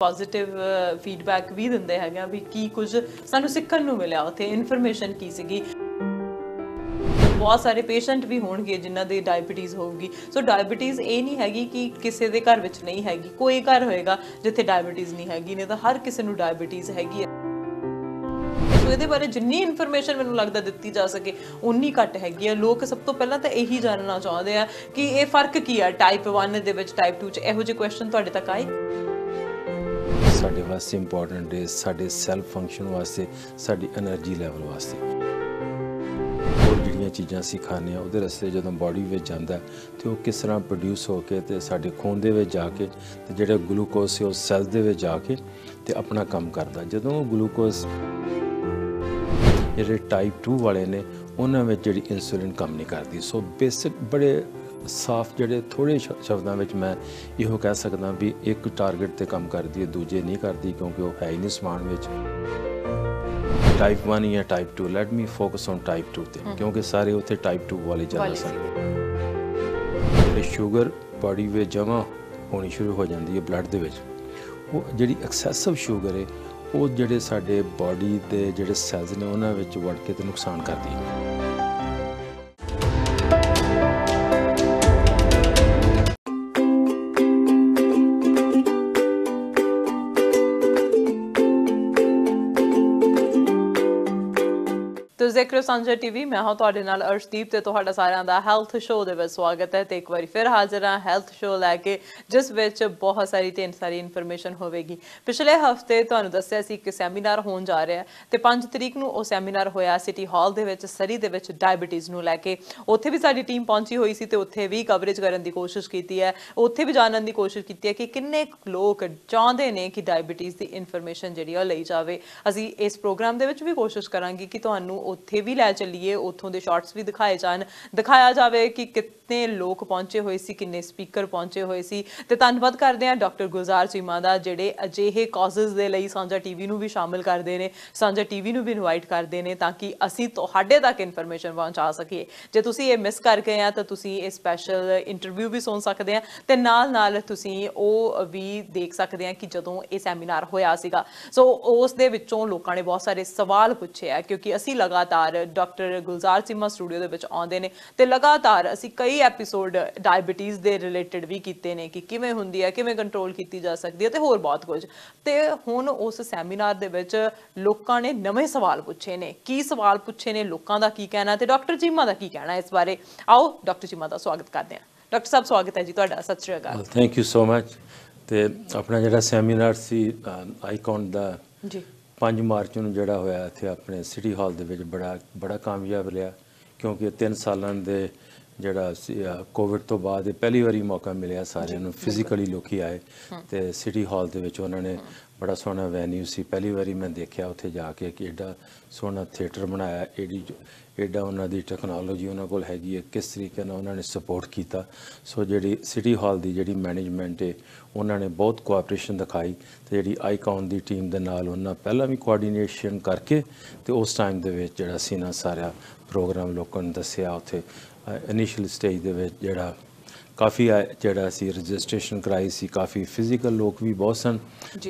positive feedback uh, ਵੀ ਦਿੰਦੇ ਹੈਗੇ ਆ ਵੀ ਕੀ ਕੁਝ ਸਾਨੂੰ ਸਿੱਖਣ ਨੂੰ ਮਿਲਿਆ ਉੱਥੇ ਇਨਫੋਰਮੇਸ਼ਨ ਕੀ ਸੀਗੀ ਬਹੁਤ ਸਾਰੇ ਪੇਸ਼ੈਂਟ ਵੀ ਹੋਣਗੇ ਜਿਨ੍ਹਾਂ ਦੇ ਡਾਇਬੀਟੀਜ਼ ਹੋਊਗੀ ਸੋ ਡਾਇਬੀਟੀਜ਼ ਇਹ ਨਹੀਂ ਹੈਗੀ ਕਿ ਕਿਸੇ ਦੇ ਘਰ ਵਿੱਚ ਨਹੀਂ ਹੈਗੀ ਕੋਈ ਘਰ ਹੋਏਗਾ ਜਿੱਥੇ ਡਾਇਬੀਟੀਜ਼ ਨਹੀਂ ਹੈਗੀ ਨਹੀਂ ਤਾਂ ਹਰ ਕਿਸੇ ਨੂੰ ਡਾਇਬੀਟੀਜ਼ ਹੈਗੀ ਹੈ ਸੋ ਇਹਦੇ ਬਾਰੇ ਜਿੰਨੀ ਇਨਫੋਰਮੇਸ਼ਨ ਮੈਨੂੰ ਲੱਗਦਾ ਦਿੱਤੀ ਜਾ ਸਕੇ ਉਨੀ ਘੱਟ ਹੈਗੀ ਆ ਲੋਕ ਸਭ ਤੋਂ ਪਹਿਲਾਂ ਤਾਂ ਇਹੀ ਜਾਣਨਾ ਚਾਹੁੰਦੇ ਆ ਕਿ ਇਹ ਫਰਕ ਕੀ ਆ ਟਾਈਪ 1 ਦੇ ਵਿੱਚ ਟਾਈਪ 2 ਚ ਇਹੋ ਜਿਹੇ ਕੁਐਸਚਨ ਤੁਹਾਡੇ ਤੱਕ ਆਏ ਸਾਡੇ ਵਾਸਤੇ ਇੰਪੋਰਟੈਂਟ ਡੇ ਸਾਡੇ ਸੈਲਫ ਫੰਕਸ਼ਨ ਵਾਸਤੇ ਸਾਡੀ એનર્ਜੀ ਲੈਵਲ ਵਾਸਤੇ ਹੋਰ ਜਿਹੜੀਆਂ ਚੀਜ਼ਾਂ ਅਸੀਂ ਖਾਂਦੇ ਆ ਉਹਦੇ ਰਸਤੇ ਜਦੋਂ ਬਾਡੀ ਵਿੱਚ ਜਾਂਦਾ ਤੇ ਉਹ ਕਿਸ ਤਰ੍ਹਾਂ ਪ੍ਰੋਡਿਊਸ ਹੋ ਕੇ ਤੇ ਸਾਡੇ ਖੂਨ ਦੇ ਵਿੱਚ ਜਾ ਕੇ ਤੇ ਜਿਹੜਾ ਗਲੂਕੋਜ਼ ਹੈ ਉਹ ਸੈਲਸ ਦੇ ਵਿੱਚ ਜਾ ਕੇ ਤੇ ਆਪਣਾ ਕੰਮ ਕਰਦਾ ਜਦੋਂ ਉਹ ਗਲੂਕੋਜ਼ ਜਿਹੜੇ ਟਾਈਪ 2 ਵਾਲੇ ਨੇ ਉਹਨਾਂ ਵਿੱਚ ਜਿਹੜੀ ਇਨਸੂਲਿਨ ਕੰਮ ਨਹੀਂ ਕਰਦੀ ਸੋ ਬੇਸਿਕ ਬੜੇ ਸਾਫ਼ ਜਿਹੜੇ ਥੋੜੇ ਸ਼ਬਦਾਂ ਵਿੱਚ ਮੈਂ ਇਹੋ ਕਹਿ ਸਕਦਾ ਵੀ ਇੱਕ ਟਾਰਗੇਟ ਤੇ ਕੰਮ ਕਰਦੀ ਹੈ ਦੂਜੇ ਨਹੀਂ ਕਰਦੀ ਕਿਉਂਕਿ ਉਹ ਹੈ ਹੀ ਨਹੀਂ ਸਮਾਨ ਵਿੱਚ ਟਾਈਪ 1 ਜਾਂ type 2 let me focus on type 2 ਤੇ ਕਿਉਂਕਿ ਸਾਰੇ ਉੱਥੇ ਟਾਈਪ 2 ਵਾਲੇ ਜ਼ਿਆਦਾ ਸਨ ਸ਼ੂਗਰ ਬਾਡੀ ਵਿੱਚ ਜਮਾ ਹੋਣੀ ਸ਼ੁਰੂ ਹੋ ਜਾਂਦੀ ਹੈ ਬਲੱਡ ਦੇ ਵਿੱਚ ਉਹ ਜਿਹੜੀ ਐਕਸੈਸਿਵ ਸ਼ੂਗਰ ਹੈ ਉਹ ਜਿਹੜੇ ਸਾਡੇ ਬਾਡੀ ਦੇ ਜਿਹੜੇ ਸੈਲਸ ਨੇ ਉਹਨਾਂ ਵਿੱਚ ਵੜ ਕੇ ਤੇ ਨੁਕਸਾਨ ਕਰਦੀ ਹੈ ਤੁਸੀਂ ਦੇਖ ਰਹੇ ਹੋ ਸੰਜਾ ਟੀਵੀ ਮੈਂ ਹਾਂ ਤੁਹਾਡੇ ਨਾਲ ਅਰਸ਼ਦੀਪ ਤੇ ਤੁਹਾਡਾ ਸਾਰਿਆਂ ਦਾ ਹੈਲਥ ਸ਼ੋਅ ਦੇ ਵਿੱਚ ਸਵਾਗਤ ਹੈ ਤੇ ਇੱਕ ਵਾਰੀ ਫਿਰ ਹਾਜ਼ਰ ਹਾਂ ਹੈਲਥ ਸ਼ੋਅ ਲੈ ਕੇ ਜਿਸ ਵਿੱਚ ਬਹੁਤ ਸਾਰੀ ਤੇ ਸਾਰੀ ਇਨਫੋਰਮੇਸ਼ਨ ਹੋਵੇਗੀ ਪਿਛਲੇ ਹਫਤੇ ਤੁਹਾਨੂੰ ਦੱਸਿਆ ਸੀ ਕਿ ਸੈਮੀਨਾਰ ਹੋਣ ਜਾ ਰਿਹਾ ਹੈ ਤੇ 5 ਤਰੀਕ ਨੂੰ ਉਹ ਸੈਮੀਨਾਰ ਹੋਇਆ ਸਿਟੀ ਹਾਲ ਦੇ ਵਿੱਚ ਸਰੀ ਦੇ ਵਿੱਚ ਡਾਇਬੀਟੀਜ਼ ਨੂੰ ਲੈ ਕੇ ਉੱਥੇ ਵੀ ਸਾਡੀ ਟੀਮ ਪਹੁੰਚੀ ਹੋਈ ਸੀ ਤੇ ਉੱਥੇ ਵੀ ਕਵਰੇਜ ਕਰਨ ਦੀ ਕੋਸ਼ਿਸ਼ ਕੀਤੀ ਹੈ ਉੱਥੇ ਵੀ ਜਾਣਨ ਦੀ ਕੋਸ਼ਿਸ਼ ਕੀਤੀ ਹੈ ਕਿ ਕਿੰਨੇ ਲੋਕ ਚਾਹੁੰਦੇ ਨੇ ਕਿ ਡਾਇਬੀਟੀਜ਼ ਦੀ ਇਨਫੋਰਮੇਸ਼ਨ ਜਿਹੜੀ ਉਹ ਲਈ ਜਾਵੇ ਅਸੀਂ ਇਸ ਪ੍ਰੋਗਰਾਮ ਦੇ ਵਿੱਚ ਵੀ ਕੋਸ਼ਿਸ਼ ਕਰਾਂਗੇ ਕਿ ਤੁਹਾਨੂੰ ਉੱਥੇ ਵੀ ਲੈ ਚੱਲੀਏ ਉੱਥੋਂ ਦੇ ਸ਼ਾਰਟਸ ਵੀ ਦਿਖਾਏ ਜਾਣ ਦਿਖਾਇਆ ਜਾਵੇ ਕਿ ਕਿੰਨੇ ਲੋਕ ਪਹੁੰਚੇ ਹੋਏ ਸੀ ਕਿੰਨੇ ਸਪੀਕਰ ਪਹੁੰਚੇ ਹੋਏ ਸੀ ਤੇ ਧੰਨਵਾਦ ਕਰਦੇ ਆ ਡਾਕਟਰ ਗੁਲਜ਼ਾਰ ਚੀਮਾ ਦਾ ਜਿਹੜੇ ਅਜਿਹੇ ਕਾਜ਼ਸ ਦੇ ਲਈ ਸਾਂਝਾ ਟੀਵੀ ਨੂੰ ਵੀ ਸ਼ਾਮਿਲ ਕਰਦੇ ਨੇ ਸਾਂਝਾ ਟੀਵੀ ਨੂੰ ਵੀ ਇਨਵਾਈਟ ਕਰਦੇ ਨੇ ਤਾਂ ਕਿ ਅਸੀਂ ਤੁਹਾਡੇ ਤੱਕ ਇਨਫੋਰਮੇਸ਼ਨ ਪਹੁੰਚਾ ਸਕੀਏ ਜੇ ਤੁਸੀਂ ਇਹ ਮਿਸ ਕਰ ਗਏ ਆ ਤਾਂ ਤੁਸੀਂ ਇਹ ਸਪੈਸ਼ਲ ਇੰਟਰਵਿਊ ਵੀ ਸੁਣ ਸਕਦੇ ਆ ਤੇ ਨਾਲ ਨਾਲ ਤੁਸੀਂ ਉਹ ਵੀ ਦੇਖ ਸਕਦੇ ਆ ਕਿ ਜਦੋਂ ਇਹ ਸੈਮੀਨਾਰ ਹੋਇਆ ਸੀਗਾ ਸੋ ਉਸ ਦੇ ਵਿੱਚੋਂ ਲੋਕਾਂ ਨੇ ਬਹੁਤ ਸਾਰੇ ਸਵਾਲ ਪੁੱਛੇ ਆ ਕਿਉਂਕਿ ਅਸੀਂ ਲਗਾ ਲਗਾਤਾਰ ਡਾਕਟਰ ਗੁਲਜ਼ਾਰ ਸਿਮਾ ਸਟੂਡੀਓ ਦੇ ਵਿੱਚ ਆਉਂਦੇ ਨੇ ਤੇ ਲਗਾਤਾਰ ਅਸੀਂ ਕਈ ਐਪੀਸੋਡ ਡਾਇਬੀਟੀਜ਼ ਦੇ ਰਿਲੇਟਡ ਵੀ ਕੀਤੇ ਨੇ ਕਿ ਕਿਵੇਂ ਹੁੰਦੀ ਹੈ ਕਿਵੇਂ ਕੰਟਰੋਲ ਕੀਤੀ ਜਾ ਸਕਦੀ ਹੈ ਤੇ ਹੋਰ ਬਹੁਤ ਕੁਝ ਤੇ ਹੁਣ ਉਸ ਸੈਮੀਨਾਰ ਦੇ ਵਿੱਚ ਲੋਕਾਂ ਨੇ ਨਵੇਂ ਸਵਾਲ ਪੁੱਛੇ ਨੇ ਕੀ ਸਵਾਲ ਪੁੱਛੇ ਨੇ ਲੋਕਾਂ ਦਾ ਕੀ ਕਹਿਣਾ ਤੇ ਡਾਕਟਰ ਜੀਮਾ ਦਾ ਕੀ ਕਹਿਣਾ ਇਸ ਬਾਰੇ ਆਓ ਡਾਕਟਰ ਜੀਮਾ ਦਾ ਸਵਾਗਤ ਕਰਦੇ ਹਾਂ ਡਾਕਟਰ ਸਾਹਿਬ ਸਵਾਗਤ ਹੈ ਜੀ ਤੁਹਾਡਾ ਸਤਿ ਸ਼੍ਰੀ ਅਕਾਲ ਥੈਂਕ ਯੂ ਸੋ ਮਚ ਤੇ ਆਪਣਾ ਜਿਹੜਾ ਸੈਮੀਨਾਰ ਸੀ ਆਈਕਨ ਦਾ ਜੀ 5 ਮਾਰਚ ਨੂੰ ਜਿਹੜਾ ਹੋਇਆ ਇੱਥੇ ਆਪਣੇ ਸਿਟੀ ਹਾਲ ਦੇ ਵਿੱਚ ਬੜਾ ਬੜਾ ਕਾਮਯਾਬ ਰਿਹਾ ਕਿਉਂਕਿ 3 ਸਾਲਾਂ ਦੇ ਜਿਹੜਾ ਕੋਵਿਡ ਤੋਂ ਬਾਅਦ ਇਹ ਪਹਿਲੀ ਵਾਰੀ ਮੌਕਾ ਮਿਲਿਆ ਸਾਰਿਆਂ ਨੂੰ ਫਿਜ਼ੀਕਲੀ ਲੋਕੀ ਆਏ ਤੇ ਸਿਟੀ ਹਾਲ ਦੇ ਵਿੱਚ ਉਹਨਾਂ ਨੇ ਬੜਾ ਸੋਹਣਾ ਵੈਨਿਊ ਸੀ ਪਹਿਲੀ ਵਾਰੀ ਮੈਂ ਦੇਖਿਆ ਉੱਥੇ ਜਾ ਕੇ ਕਿ ਐਡਾ ਸੋਹਣਾ ਥੀਏਟਰ ਬਣਾਇਆ ਐਡੀ ਐਡਾ ਉਹਨਾਂ ਦੀ ਟੈਕਨੋਲੋਜੀ ਉਹਨਾਂ ਕੋਲ ਹੈਗੀ ਹੈ ਕਿਸ ਤਰੀਕੇ ਨਾਲ ਉਹਨਾਂ ਨੇ ਸਪੋਰਟ ਕੀਤਾ ਸੋ ਜਿਹੜੀ ਸਿਟੀ ਹਾਲ ਦੀ ਜਿਹੜੀ ਮੈਨੇਜਮੈਂਟ ਹੈ ਉਹਨਾਂ ਨੇ ਬਹੁਤ ਕੋਆਪਰੇਸ਼ਨ ਦਿਖਾਈ ਤੇ ਜਿਹੜੀ ਆਈਕਨ ਦੀ ਟੀਮ ਦੇ ਨਾਲ ਉਹਨਾਂ ਪਹਿਲਾਂ ਵੀ ਕੋਆਰਡੀਨੇਸ਼ਨ ਕਰਕੇ ਤੇ ਉਸ ਟਾਈਮ ਦੇ ਵਿੱਚ ਜਿਹੜਾ ਸੀ ਨਾ ਸਾਰਾ ਪ੍ਰੋਗਰਾਮ ਲੋਕਾਂ ਨੂੰ ਦੱਸਿਆ ਉੱਥੇ ਇਨੀਸ਼ੀਅਲ ਸਟੇਜ ਦੇ ਵਿੱਚ ਜਿਹੜਾ ਕਾਫੀ ਜਿਹੜਾ ਸੀ ਰਜਿਸਟ੍ਰੇਸ਼ਨ ਕਰਾਈ ਸੀ ਕਾਫੀ ਫਿਜ਼ੀਕਲ ਲੋਕ ਵੀ ਬਹੁਤ ਸਨ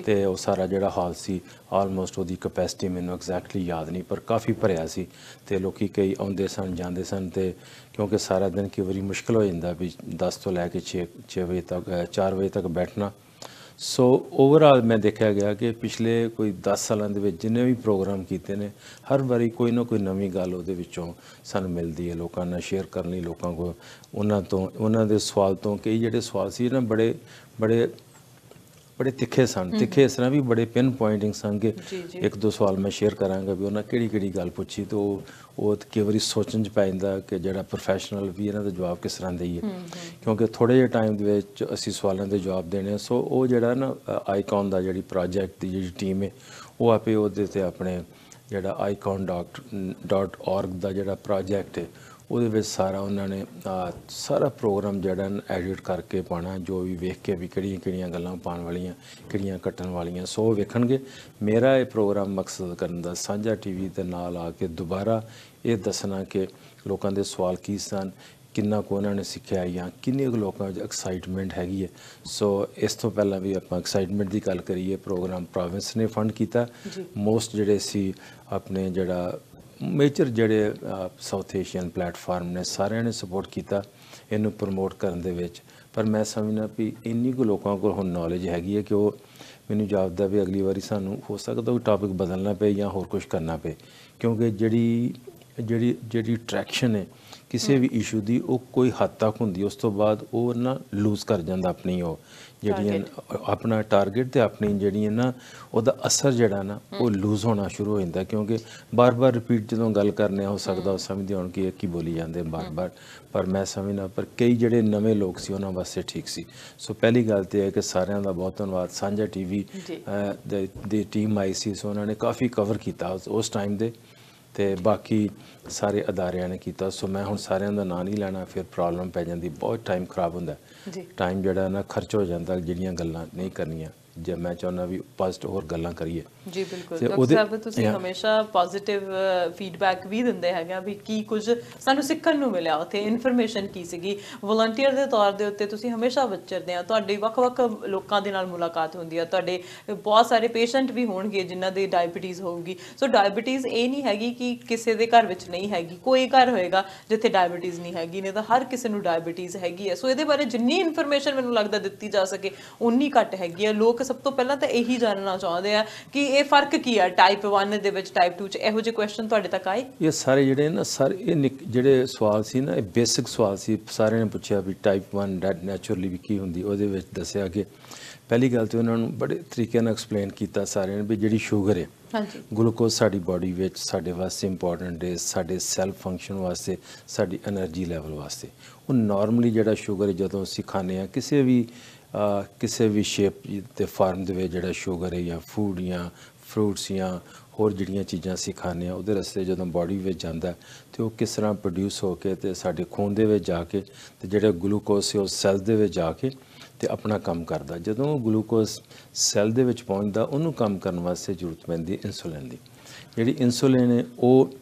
ਤੇ ਉਹ ਸਾਰਾ ਜਿਹੜਾ ਹਾਲ ਸੀ ਆਲਮੋਸਟ ਉਹਦੀ ਕਪੈਸਿਟੀ ਮੈਨੂੰ ਐਗਜ਼ੈਕਟਲੀ ਯਾਦ ਨਹੀਂ ਪਰ ਕਾਫੀ ਭਰਿਆ ਸੀ ਤੇ ਲੋਕੀ ਕਈ ਆਉਂਦੇ ਸਨ ਜਾਂਦੇ ਸਨ ਤੇ ਕਿਉਂਕਿ ਸਾਰਾ ਦਿਨ ਕਈ ਵਰੀ ਮੁਸ਼ਕਲ ਹੋ ਜਾਂਦਾ ਵੀ 10 ਤੋਂ ਲੈ ਕੇ 6 6 ਵਜੇ ਤੱਕ 4 ਵਜੇ ਤੱਕ ਬੈਠਣਾ ਸੋ ਓਵਰਆਲ ਮੈਂ ਦੇਖਿਆ ਗਿਆ ਕਿ ਪਿਛਲੇ ਕੋਈ 10 ਸਾਲਾਂ ਦੇ ਵਿੱਚ ਜਿੰਨੇ ਵੀ ਪ੍ਰੋਗਰਾਮ ਕੀਤੇ ਨੇ ਹਰ ਵਾਰੀ ਕੋਈ ਨਾ ਕੋਈ ਨਵੀਂ ਗੱਲ ਉਹਦੇ ਵਿੱਚੋਂ ਸਾਨੂੰ ਮਿਲਦੀ ਹੈ ਲੋਕਾਂ ਨਾਲ ਸ਼ੇਅਰ ਕਰਨ ਲਈ ਲੋਕਾਂ ਕੋ ਉਹਨਾਂ ਤੋਂ ਉਹਨਾਂ ਦੇ ਸਵਾਲ ਤੋਂ ਕਈ ਜਿਹੜੇ ਸਵਾਲ ਸੀ ਨਾ ਬੜੇ ਬੜੇ ਬੜੇ ਤਿੱਖੇ ਸਨ ਤਿੱਖੇ ਇਸ ਤਰ੍ਹਾਂ ਵੀ ਬੜੇ ਪਿਨ ਪੁਆਇੰਟਿੰਗ ਸਨ ਕਿ ਇੱਕ ਦੋ ਸਵਾਲ ਮੈਂ ਸ਼ੇਅਰ ਕਰਾਂਗਾ ਵੀ ਉਹਨਾਂ ਕਿਹੜੀ ਕਿਹੜੀ ਗੱਲ ਪੁੱਛੀ ਤੇ ਉਹ ਉਹ ਕਿ ਵਾਰੀ ਸੋਚਣ ਚ ਪੈ ਜਾਂਦਾ ਕਿ ਜਿਹੜਾ ਪ੍ਰੋਫੈਸ਼ਨਲ ਵੀ ਇਹਨਾਂ ਦਾ ਜਵਾਬ ਕਿਸ ਤਰ੍ਹਾਂ ਦੇਈਏ ਕਿਉਂਕਿ ਥੋੜੇ ਜਿਹੇ ਟਾਈਮ ਦੇ ਵਿੱਚ ਅਸੀਂ ਸਵਾਲਾਂ ਦੇ ਜਵਾਬ ਦੇਣੇ ਸੋ ਉਹ ਜਿਹੜਾ ਨਾ ਆਈਕਨ ਦਾ ਜਿਹੜੀ ਪ੍ਰੋਜੈਕਟ ਦੀ ਜਿਹੜੀ ਟੀਮ ਹੈ ਉਹ ਆਪੇ ਉਹਦੇ ਤੇ ਆਪਣੇ ਜਿਹੜਾ icon.org ਦਾ ਜਿਹੜਾ ਪ੍ਰੋਜੈਕਟ ਹੈ ਉਹਦੇ ਵਿੱਚ ਸਾਰਾ ਉਹਨਾਂ ਨੇ ਸਾਰਾ ਪ੍ਰੋਗਰਾਮ ਜਿਹੜਾ ਐਡਿਟ ਕਰਕੇ ਪਾਣਾ ਜੋ ਵੀ ਵੇਖ ਕੇ ਵੀ ਕਿਹੜੀਆਂ ਕਿਹੜੀਆਂ ਗੱਲਾਂ ਪਾਣ ਵਾਲੀਆਂ ਕਿਹੜੀਆਂ ਕੱਟਣ ਵਾਲੀਆਂ ਸੋ ਵੇਖਣਗੇ ਮੇਰਾ ਇਹ ਪ੍ਰੋਗਰਾਮ ਮਕਸਦ ਕਰਨ ਦਾ ਸਾਂਝਾ ਟੀਵੀ ਤੇ ਨਾਲ ਆ ਕੇ ਦੁਬਾਰਾ ਇਹ ਦੱਸਣਾ ਕਿ ਲੋਕਾਂ ਦੇ ਸਵਾਲ ਕੀ ਸਨ ਕਿੰਨਾ ਕੋ ਉਹਨਾਂ ਨੇ ਸਿੱਖਿਆ ਜਾਂ ਕਿੰਨੇ ਲੋਕਾਂ ਵਿੱਚ ਐਕਸਾਈਟਮੈਂਟ ਹੈਗੀ ਹੈ ਸੋ ਇਸ ਤੋਂ ਪਹਿਲਾਂ ਵੀ ਆਪਾਂ ਐਕਸਾਈਟਮੈਂਟ ਦੀ ਗੱਲ ਕਰੀਏ ਪ੍ਰੋਗਰਾਮ ਪ੍ਰੋਵਿੰਸ ਨੇ ਫੰਡ ਕੀਤਾ ਮੋਸਟ ਜਿਹੜੇ ਸੀ ਆਪਣੇ ਜਿਹੜਾ ਮੇਜਰ ਜਿਹੜੇ ਸਾਊਥ ਏਸ਼ੀਅਨ ਪਲੇਟਫਾਰਮ ਨੇ ਸਾਰਿਆਂ ਨੇ ਸਪੋਰਟ ਕੀਤਾ ਇਹਨੂੰ ਪ੍ਰਮੋਟ ਕਰਨ ਦੇ ਵਿੱਚ ਪਰ ਮੈਂ ਸਮਝਣਾ ਵੀ ਇੰਨੀ ਕੁ ਲੋਕਾਂ ਕੋਲ ਹੁਣ ਨੌਲੇਜ ਹੈਗੀ ਹੈ ਕਿ ਉਹ ਮੈਨੂੰ ਜਾਪਦਾ ਵੀ ਅਗਲੀ ਵਾਰੀ ਸਾਨੂੰ ਹੋ ਸਕਦਾ ਉਹ ਟਾਪਿਕ ਬਦਲਣਾ ਪਏ ਜਾਂ ਹੋਰ ਕੁਝ ਕਰਨਾ ਪਏ ਕਿਉਂਕਿ ਜਿਹੜੀ ਜਿਹੜੀ ਜਿਹੜੀ ਟਰੈਕਸ਼ਨ ਹੈ ਕਿਸੇ ਵੀ ਇਸ਼ੂ ਦੀ ਉਹ ਕੋਈ ਹੱਦ ਤੱਕ ਹੁੰਦੀ ਉਸ ਤੋਂ ਬਾਅਦ ਉਹ ਨਾ ਲੂਜ਼ ਕਰ ਜਾਂਦਾ ਆਪਣੀ ਉਹ ਜਿਹੜੀਆਂ ਆਪਣਾ ਟਾਰਗੇਟ ਤੇ ਆਪਣੀ ਜਿਹੜੀਆਂ ਨਾ ਉਹਦਾ ਅਸਰ ਜਿਹੜਾ ਨਾ ਉਹ ਲੂਜ਼ ਹੋਣਾ ਸ਼ੁਰੂ ਹੋ ਜਾਂਦਾ ਕਿਉਂਕਿ ਬਾਰ-ਬਾਰ ਰਿਪੀਟ ਜਦੋਂ ਗੱਲ ਕਰਨੇ ਹੋ ਸਕਦਾ ਉਹ ਸਮਝਦੇ ਹੋਣ ਕਿ ਇਹ ਕੀ ਬੋਲੀ ਜਾਂਦੇ ਬਾਰ-ਬਾਰ ਪਰ ਮੈਂ ਸਮਝਣਾ ਪਰ ਕਈ ਜਿਹੜੇ ਨਵੇਂ ਲੋਕ ਸੀ ਉਹਨਾਂ ਵਾਸਤੇ ਠੀਕ ਸੀ ਸੋ ਪਹਿਲੀ ਗੱਲ ਤੇ ਹੈ ਕਿ ਸਾਰਿਆਂ ਦਾ ਬਹੁਤ ਧੰਨਵਾਦ ਸਾਂਝਾ ਟੀਵੀ ਦੇ ਟੀਮ ਆਈ ਸੀ ਸੋ ਉਹਨਾਂ ਨੇ ਕਾਫੀ ਕਵਰ ਕੀਤਾ ਉਸ ਟਾਈਮ ਦੇ ਤੇ ਬਾਕੀ ਸਾਰੇ ਅਦਾਰਿਆਂ ਨੇ ਕੀਤਾ ਸੋ ਮੈਂ ਹੁਣ ਸਾਰਿਆਂ ਦਾ ਨਾਂ ਨਹੀਂ ਲੈਣਾ ਫਿਰ ਪ੍ਰੋਬਲਮ ਪੈ ਜਾਂਦੀ ਬਹੁਤ ਟਾਈਮ ਖਰਾਬ ਹੁੰਦਾ ਟਾਈਮ ਜਿਹੜਾ ਨਾ ਖਰਚ ਹੋ ਜਾਂਦਾ ਜਿਹੜੀਆਂ ਗੱਲਾਂ ਨਹੀਂ ਕਰਨੀਆਂ ਜੇ ਮੈਂ ਚਾਹੁੰਦਾ ਵੀ ਪੋਜ਼ਿਟਿਵ ਹੋਰ ਗੱਲਾਂ ਕਰੀਏ ਜੀ ਬਿਲਕੁਲ ਡਾਕਟਰ ਸਾਹਿਬ ਤੁਸੀਂ ਹਮੇਸ਼ਾ ਪੋਜ਼ਿਟਿਵ ਫੀਡਬੈਕ ਵੀ ਦਿੰਦੇ ਆ ਵੀ ਕੀ ਕੁਝ ਸਾਨੂੰ ਸਿੱਖਣ ਨੂੰ ਮਿਲਿਆ ਉੱਥੇ ਇਨਫੋਰਮੇਸ਼ਨ ਕੀ ਸੀਗੀ ਵਲੰਟੀਅਰ ਦੇ ਤੌਰ ਦੇ ਉੱਤੇ ਤੁਸੀਂ ਹਮੇਸ਼ਾ ਵਿਚਰਦੇ ਆ ਤੁਹਾਡੇ ਵੱਖ-ਵੱਖ ਲੋਕਾਂ ਦੇ ਨਾਲ ਮੁਲਾਕਾਤ ਹੁੰਦੀ ਆ ਤੁਹਾਡੇ ਬਹੁਤ ਸਾਰੇ ਪੇਸ਼ੈਂਟ ਵੀ ਹੋਣਗੇ ਜਿਨ੍ਹਾਂ ਦੇ ਡਾਇਬੀਟੀਜ਼ ਹੋਊਗੀ ਸੋ ਡਾਇਬੀਟੀਜ਼ ਇਹ ਨਹੀਂ ਹੈਗੀ ਕਿ ਕਿਸੇ ਦੇ ਘਰ ਵਿੱਚ ਨਹੀਂ ਹੈਗੀ ਕੋਈ ਘਰ ਹੋਏਗਾ ਜਿੱਥੇ ਡਾਇਬੀਟੀਜ਼ ਨਹੀਂ ਹੈਗੀ ਨਹੀਂ ਤਾਂ ਹਰ ਕਿਸੇ ਨੂੰ ਡਾਇਬੀਟੀਜ਼ ਹੈਗੀ ਐ ਸੋ ਇਹਦੇ ਬਾਰੇ ਜਿੰਨੀ ਇਨਫੋਰਮੇਸ਼ਨ ਮੈਨੂੰ ਲੱਗਦਾ ਦਿੱਤੀ ਜਾ ਸਕੇ ਉਨੀ ਘੱਟ ਹੈਗੀ ਆ ਲੋਕ ਸਭ ਤੋਂ ਪਹਿਲਾਂ ਤਾਂ ਇਹੀ ਜਾਣਨਾ ਚਾਹੁੰਦੇ ਆ ਕਿ ਇਹ ਫਰਕ ਕੀ ਆ ਟਾਈਪ 1 ਦੇ ਵਿੱਚ ਟਾਈਪ 2 ਚ ਇਹੋ ਜਿਹੇ ਕੁਐਸਚਨ ਤੁਹਾਡੇ ਤੱਕ ਆਏ ਇਹ ਸਾਰੇ ਜਿਹੜੇ ਨਾ ਸਰ ਇਹ ਜਿਹੜੇ ਸਵਾਲ ਸੀ ਨਾ ਇਹ ਬੇਸਿਕ ਸਵਾਲ ਸੀ ਸਾਰਿਆਂ ਨੇ ਪੁੱਛਿਆ ਵੀ ਟਾਈਪ 1 ਡੈਡ ਨੇਚਰਲੀ ਵੀ ਕੀ ਹੁੰਦੀ ਉਹਦੇ ਵਿੱਚ ਦੱਸਿਆ ਕਿ ਪਹਿਲੀ ਗੱਲ ਤੇ ਉਹਨਾਂ ਨੂੰ ਬੜੇ ਤਰੀਕੇ ਨਾਲ ਐਕਸਪਲੇਨ ਕੀਤਾ ਸਾਰਿਆਂ ਨੇ ਵੀ ਜਿਹੜੀ ਸ਼ੂਗਰ ਹੈ ਹਾਂਜੀ ਗਲੂਕੋਜ਼ ਸਾਡੀ ਬਾਡੀ ਵਿੱਚ ਸਾਡੇ ਵਾਸਤੇ ਇੰਪੋਰਟੈਂਟ ਹੈ ਸਾਡੇ ਸੈਲ ਫੰਕਸ਼ਨ ਵਾਸਤੇ ਸਾਡੀ એનર્ਜੀ ਲੈਵਲ ਵਾਸਤੇ ਉਹ ਨਾਰਮਲੀ ਜਿਹੜਾ ਸ਼ੂਗਰ ਜਦੋਂ ਅਸੀਂ ਖਾਂਦੇ ਆ ਕਿਸੇ ਵੀ ਕਿਸੇ ਵੀ ਸ਼ੇਪ ਤੇ ਫਾਰਮ ਦੇ ਵਿੱਚ ਜਿਹੜਾ ਸ਼ੂਗਰ ਹੈ ਜਾਂ ਫੂਡ ਜਾਂ ਫਰੂਟਸ ਜਾਂ ਹੋਰ ਜਿਹੜੀਆਂ ਚੀਜ਼ਾਂ ਅਸੀਂ ਖਾਂਦੇ ਆ ਉਹਦੇ ਰਸਤੇ ਜਦੋਂ ਬਾਡੀ ਵਿੱਚ ਜਾਂਦਾ ਤੇ ਉਹ ਕਿਸ ਤਰ੍ਹਾਂ ਪ੍ਰੋਡਿਊਸ ਹੋ ਕੇ ਤੇ ਸਾਡੇ ਖੂਨ ਦੇ ਵਿੱਚ ਜਾ ਕੇ ਤੇ ਜਿਹੜਾ ਗਲੂਕੋਸ ਹੈ ਉਹ ਸੈਲ ਦੇ ਵਿੱਚ ਜਾ ਕੇ ਤੇ ਆਪਣਾ ਕੰਮ ਕਰਦਾ ਜਦੋਂ ਗਲੂਕੋਸ ਸੈਲ ਦੇ ਵਿੱਚ ਪਹੁੰਚਦਾ ਉਹਨੂੰ ਕੰਮ ਕਰਨ ਵਾਸਤੇ ਜ਼ਰੂਰਤ ਪੈਂਦੀ ਇਨਸੂਲਿਨ ਦੀ ਜਿਹੜੀ ਇਨਸੂਲਿਨ ਹੈ ਉਹ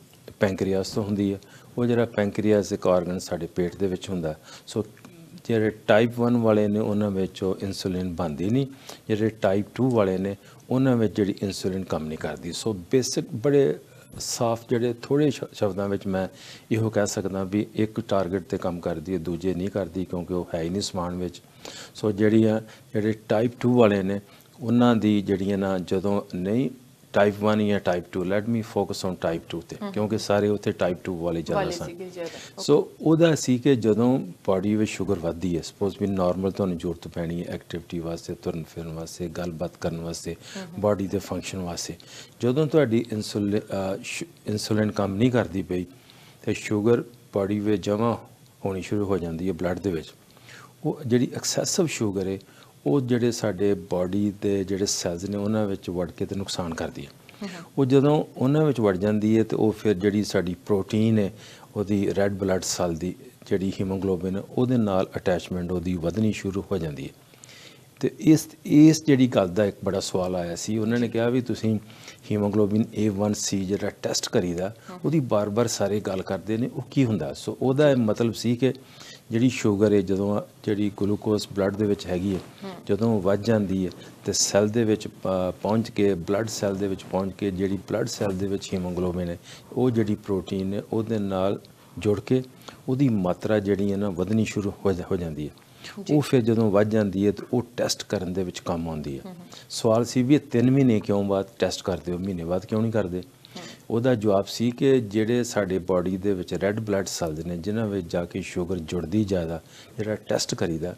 ਪੈਂਕਰੀਆਸ ਤੋਂ ਹੁੰਦੀ ਹੈ ਉਹ ਜਿਹੜਾ ਪੈਂਕਰੀਆਸ ਇੱਕ ਆਰਗਨ ਸਾਡੇ ਪੇਟ ਦੇ ਵਿੱਚ ਹੁੰਦਾ ਸੋ ਜਿਹੜੇ ਟਾਈਪ 1 ਵਾਲੇ ਨੇ ਉਹਨਾਂ ਵਿੱਚ ਉਹ ਇਨਸੂਲਿਨ ਬਣਦੀ ਨਹੀਂ ਜਿਹੜੇ ਟਾਈਪ 2 ਵਾਲੇ ਨੇ ਉਹਨਾਂ ਵਿੱਚ ਜਿਹੜੀ ਇਨਸੂਲਿਨ ਕੰਮ ਨਹੀਂ ਕਰਦੀ ਸੋ ਬੇਸਿਕ ਬੜੇ ਸਾਫ਼ ਜਿਹੜੇ ਥੋੜੇ ਸ਼ਬਦਾਂ ਵਿੱਚ ਮੈਂ ਇਹੋ ਕਹਿ ਸਕਦਾ ਵੀ ਇੱਕ ਟਾਰਗੇਟ ਤੇ ਕੰਮ ਕਰਦੀ ਹੈ ਦੂਜੇ ਨਹੀਂ ਕਰਦੀ ਕਿਉਂਕਿ ਉਹ ਹੈ ਹੀ ਨਹੀਂ ਸਮਾਨ ਵਿੱਚ ਸੋ ਜਿਹੜੀਆਂ ਜਿਹੜੇ ਟਾਈਪ 2 ਵਾਲੇ ਨੇ ਉਹਨਾਂ ਦੀ ਜਿਹੜੀਆਂ ਨਾ ਜਦੋਂ ਨਹੀਂ ਟਾਈਪ 1 ਜਾਂ type 2 let me focus on type 2 ਤੇ ਕਿਉਂਕਿ ਸਾਰੇ ਉੱਥੇ ਟਾਈਪ 2 ਵਾਲੇ ਜ਼ਿਆਦਾ ਸਨ ਸੋ ਉਹਦਾ ਸੀ ਕਿ ਜਦੋਂ ਬਾਡੀ ਵਿੱਚ ਸ਼ੂਗਰ ਵੱਧਦੀ ਹੈ ਸਪੋਜ਼ ਵੀ ਨਾਰਮਲ ਤੁਹਾਨੂੰ ਜ਼ਰੂਰਤ ਪੈਣੀ ਹੈ ਐਕਟੀਵਿਟੀ ਵਾਸਤੇ ਤੁਰਨ ਫਿਰਨ ਵਾਸਤੇ ਗੱਲਬਾਤ ਕਰਨ ਵਾਸਤੇ ਬਾਡੀ ਦੇ ਫੰਕਸ਼ਨ ਵਾਸਤੇ ਜਦੋਂ ਤੁਹਾਡੀ ਇਨਸੂਲਿਨ ਕੰਮ ਨਹੀਂ ਕਰਦੀ ਪਈ ਤੇ ਸ਼ੂਗਰ ਬਾਡੀ ਵਿੱਚ ਜਮਾ ਹੋਣੀ ਸ਼ੁਰੂ ਹੋ ਜਾਂਦੀ ਹੈ ਬਲੱਡ ਦੇ ਵਿੱਚ ਉਹ ਜਿਹੜੀ ਐਕਸੈਸਿਵ ਸ਼ੂਗਰ ਹੈ ਉਹ ਜਿਹੜੇ ਸਾਡੇ ਬਾਡੀ ਦੇ ਜਿਹੜੇ ਸੈਲਸ ਨੇ ਉਹਨਾਂ ਵਿੱਚ ਵੜ ਕੇ ਤੇ ਨੁਕਸਾਨ ਕਰਦੀ ਹੈ ਉਹ ਜਦੋਂ ਉਹਨਾਂ ਵਿੱਚ ਵੜ ਜਾਂਦੀ ਹੈ ਤੇ ਉਹ ਫਿਰ ਜਿਹੜੀ ਸਾਡੀ ਪ੍ਰੋਟੀਨ ਹੈ ਉਹਦੀ ਰੈੱਡ ਬਲੱਡ ਸੈਲ ਦੀ ਜਿਹੜੀ ਹੀਮੋਗਲੋਬਿਨ ਉਹਦੇ ਨਾਲ ਅਟੈਚਮੈਂਟ ਉਹਦੀ ਵਧਣੀ ਸ਼ੁਰੂ ਹੋ ਜਾਂਦੀ ਹੈ ਤੇ ਇਸ ਇਸ ਜਿਹੜੀ ਗੱਲ ਦਾ ਇੱਕ ਬੜਾ ਸਵਾਲ ਆਇਆ ਸੀ ਉਹਨਾਂ ਨੇ ਕਿਹਾ ਵੀ ਤੁਸੀਂ ਹੀਮੋਗਲੋਬਿਨ A1C ਜਿਹੜਾ ਟੈਸਟ ਕਰੀਦਾ ਉਹਦੀ ਬਾਰ-ਬਾਰ ਸਾਰੇ ਗੱਲ ਕਰਦੇ ਨੇ ਉਹ ਕੀ ਹੁੰਦਾ ਸੋ ਉਹਦਾ ਮਤਲਬ ਸੀ ਕਿ ਜਿਹੜੀ ਸ਼ੂਗਰ ਹੈ ਜਦੋਂ ਜਿਹੜੀ ਗਲੂਕੋਜ਼ ਬਲੱਡ ਦੇ ਵਿੱਚ ਹੈਗੀ ਹੈ ਜਦੋਂ ਵੱਧ ਜਾਂਦੀ ਹੈ ਤੇ ਸੈੱਲ ਦੇ ਵਿੱਚ ਪਹੁੰਚ ਕੇ ਬਲੱਡ ਸੈੱਲ ਦੇ ਵਿੱਚ ਪਹੁੰਚ ਕੇ ਜਿਹੜੀ ਬਲੱਡ ਸੈੱਲ ਦੇ ਵਿੱਚ ਹੀਮੋਗਲੋਬਿਨ ਹੈ ਉਹ ਜਿਹੜੀ ਪ੍ਰੋਟੀਨ ਹੈ ਉਹਦੇ ਨਾਲ ਜੁੜ ਕੇ ਉਹਦੀ ਮਾਤਰਾ ਜਿਹੜੀ ਹੈ ਨਾ ਵਧਣੀ ਸ਼ੁਰੂ ਹੋ ਜਾਂਦੀ ਹੈ ਉਹ ਫਿਰ ਜਦੋਂ ਵੱਜ ਜਾਂਦੀ ਹੈ ਤੇ ਉਹ ਟੈਸਟ ਕਰਨ ਦੇ ਵਿੱਚ ਕੰਮ ਆਉਂਦੀ ਹੈ ਸਵਾਲ ਸੀ ਵੀ 3 ਮਹੀਨੇ ਕਿਉਂ ਬਾਅਦ ਟੈਸਟ ਕਰਦੇ ਹੋ ਮਹੀਨੇ ਬਾਅਦ ਕਿਉਂ ਨਹੀਂ ਕਰਦੇ ਉਹਦਾ ਜਵਾਬ ਸੀ ਕਿ ਜਿਹੜੇ ਸਾਡੇ ਬਾਡੀ ਦੇ ਵਿੱਚ ਰੈੱਡ ਬਲੱਡ ਸੈਲਜ਼ ਨੇ ਜਿਨ੍ਹਾਂ ਵਿੱਚ ਜਾ ਕੇ ਸ਼ੂਗਰ ਜੁੜਦੀ ਜ਼ਿਆਦਾ ਜਿਹੜਾ ਟੈਸਟ ਕਰੀਦਾ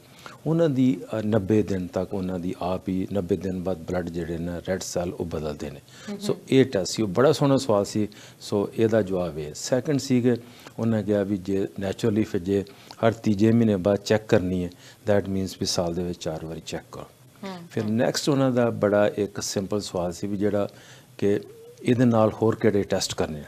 ਉਹਨਾਂ ਦੀ 90 ਦਿਨ ਤੱਕ ਉਹਨਾਂ ਦੀ ਆਪ ਹੀ 90 ਦਿਨ ਬਾਅਦ ਬਲੱਡ ਜਿਹੜੇ ਨੇ ਰੈੱਡ ਸੈੱਲ ਉਹ ਬਦਲਦੇ ਨੇ ਸੋ ਇਹ ਟੈਸਟ ਸੀ ਉਹ ਬੜਾ ਸੋਹਣਾ ਸਵਾਲ ਸੀ ਸੋ ਇਹਦਾ ਜਵਾਬ ਇਹ ਸੈਕੰਡ ਸੀ ਕਿ ਉਹਨਾਂ ਕਿਹਾ ਵੀ ਜੇ ਨੈਚੁਰਲੀ ਫਿਰ ਜੇ ਹਰ ਤੀਜੇ ਮਹੀਨੇ ਬਾਅਦ ਚੈੱਕ ਕਰਨੀ ਹੈ ਥੈਟ ਮੀਨਸ ਵੀ ਸਾਲ ਦੇ ਵਿੱਚ ਚਾਰ ਵਾਰੀ ਚੈੱਕ ਕਰੋ ਫਿਰ ਨੈਕਸਟ ਉਹਨਾਂ ਦਾ ਬੜਾ ਇੱਕ ਸਿੰਪਲ ਸਵਾਲ ਸੀ ਵੀ ਜਿਹੜਾ ਕਿ ਇਹਦੇ ਨਾਲ ਹੋਰ ਕਿਹੜੇ ਟੈਸਟ ਕਰਨੇ ਆ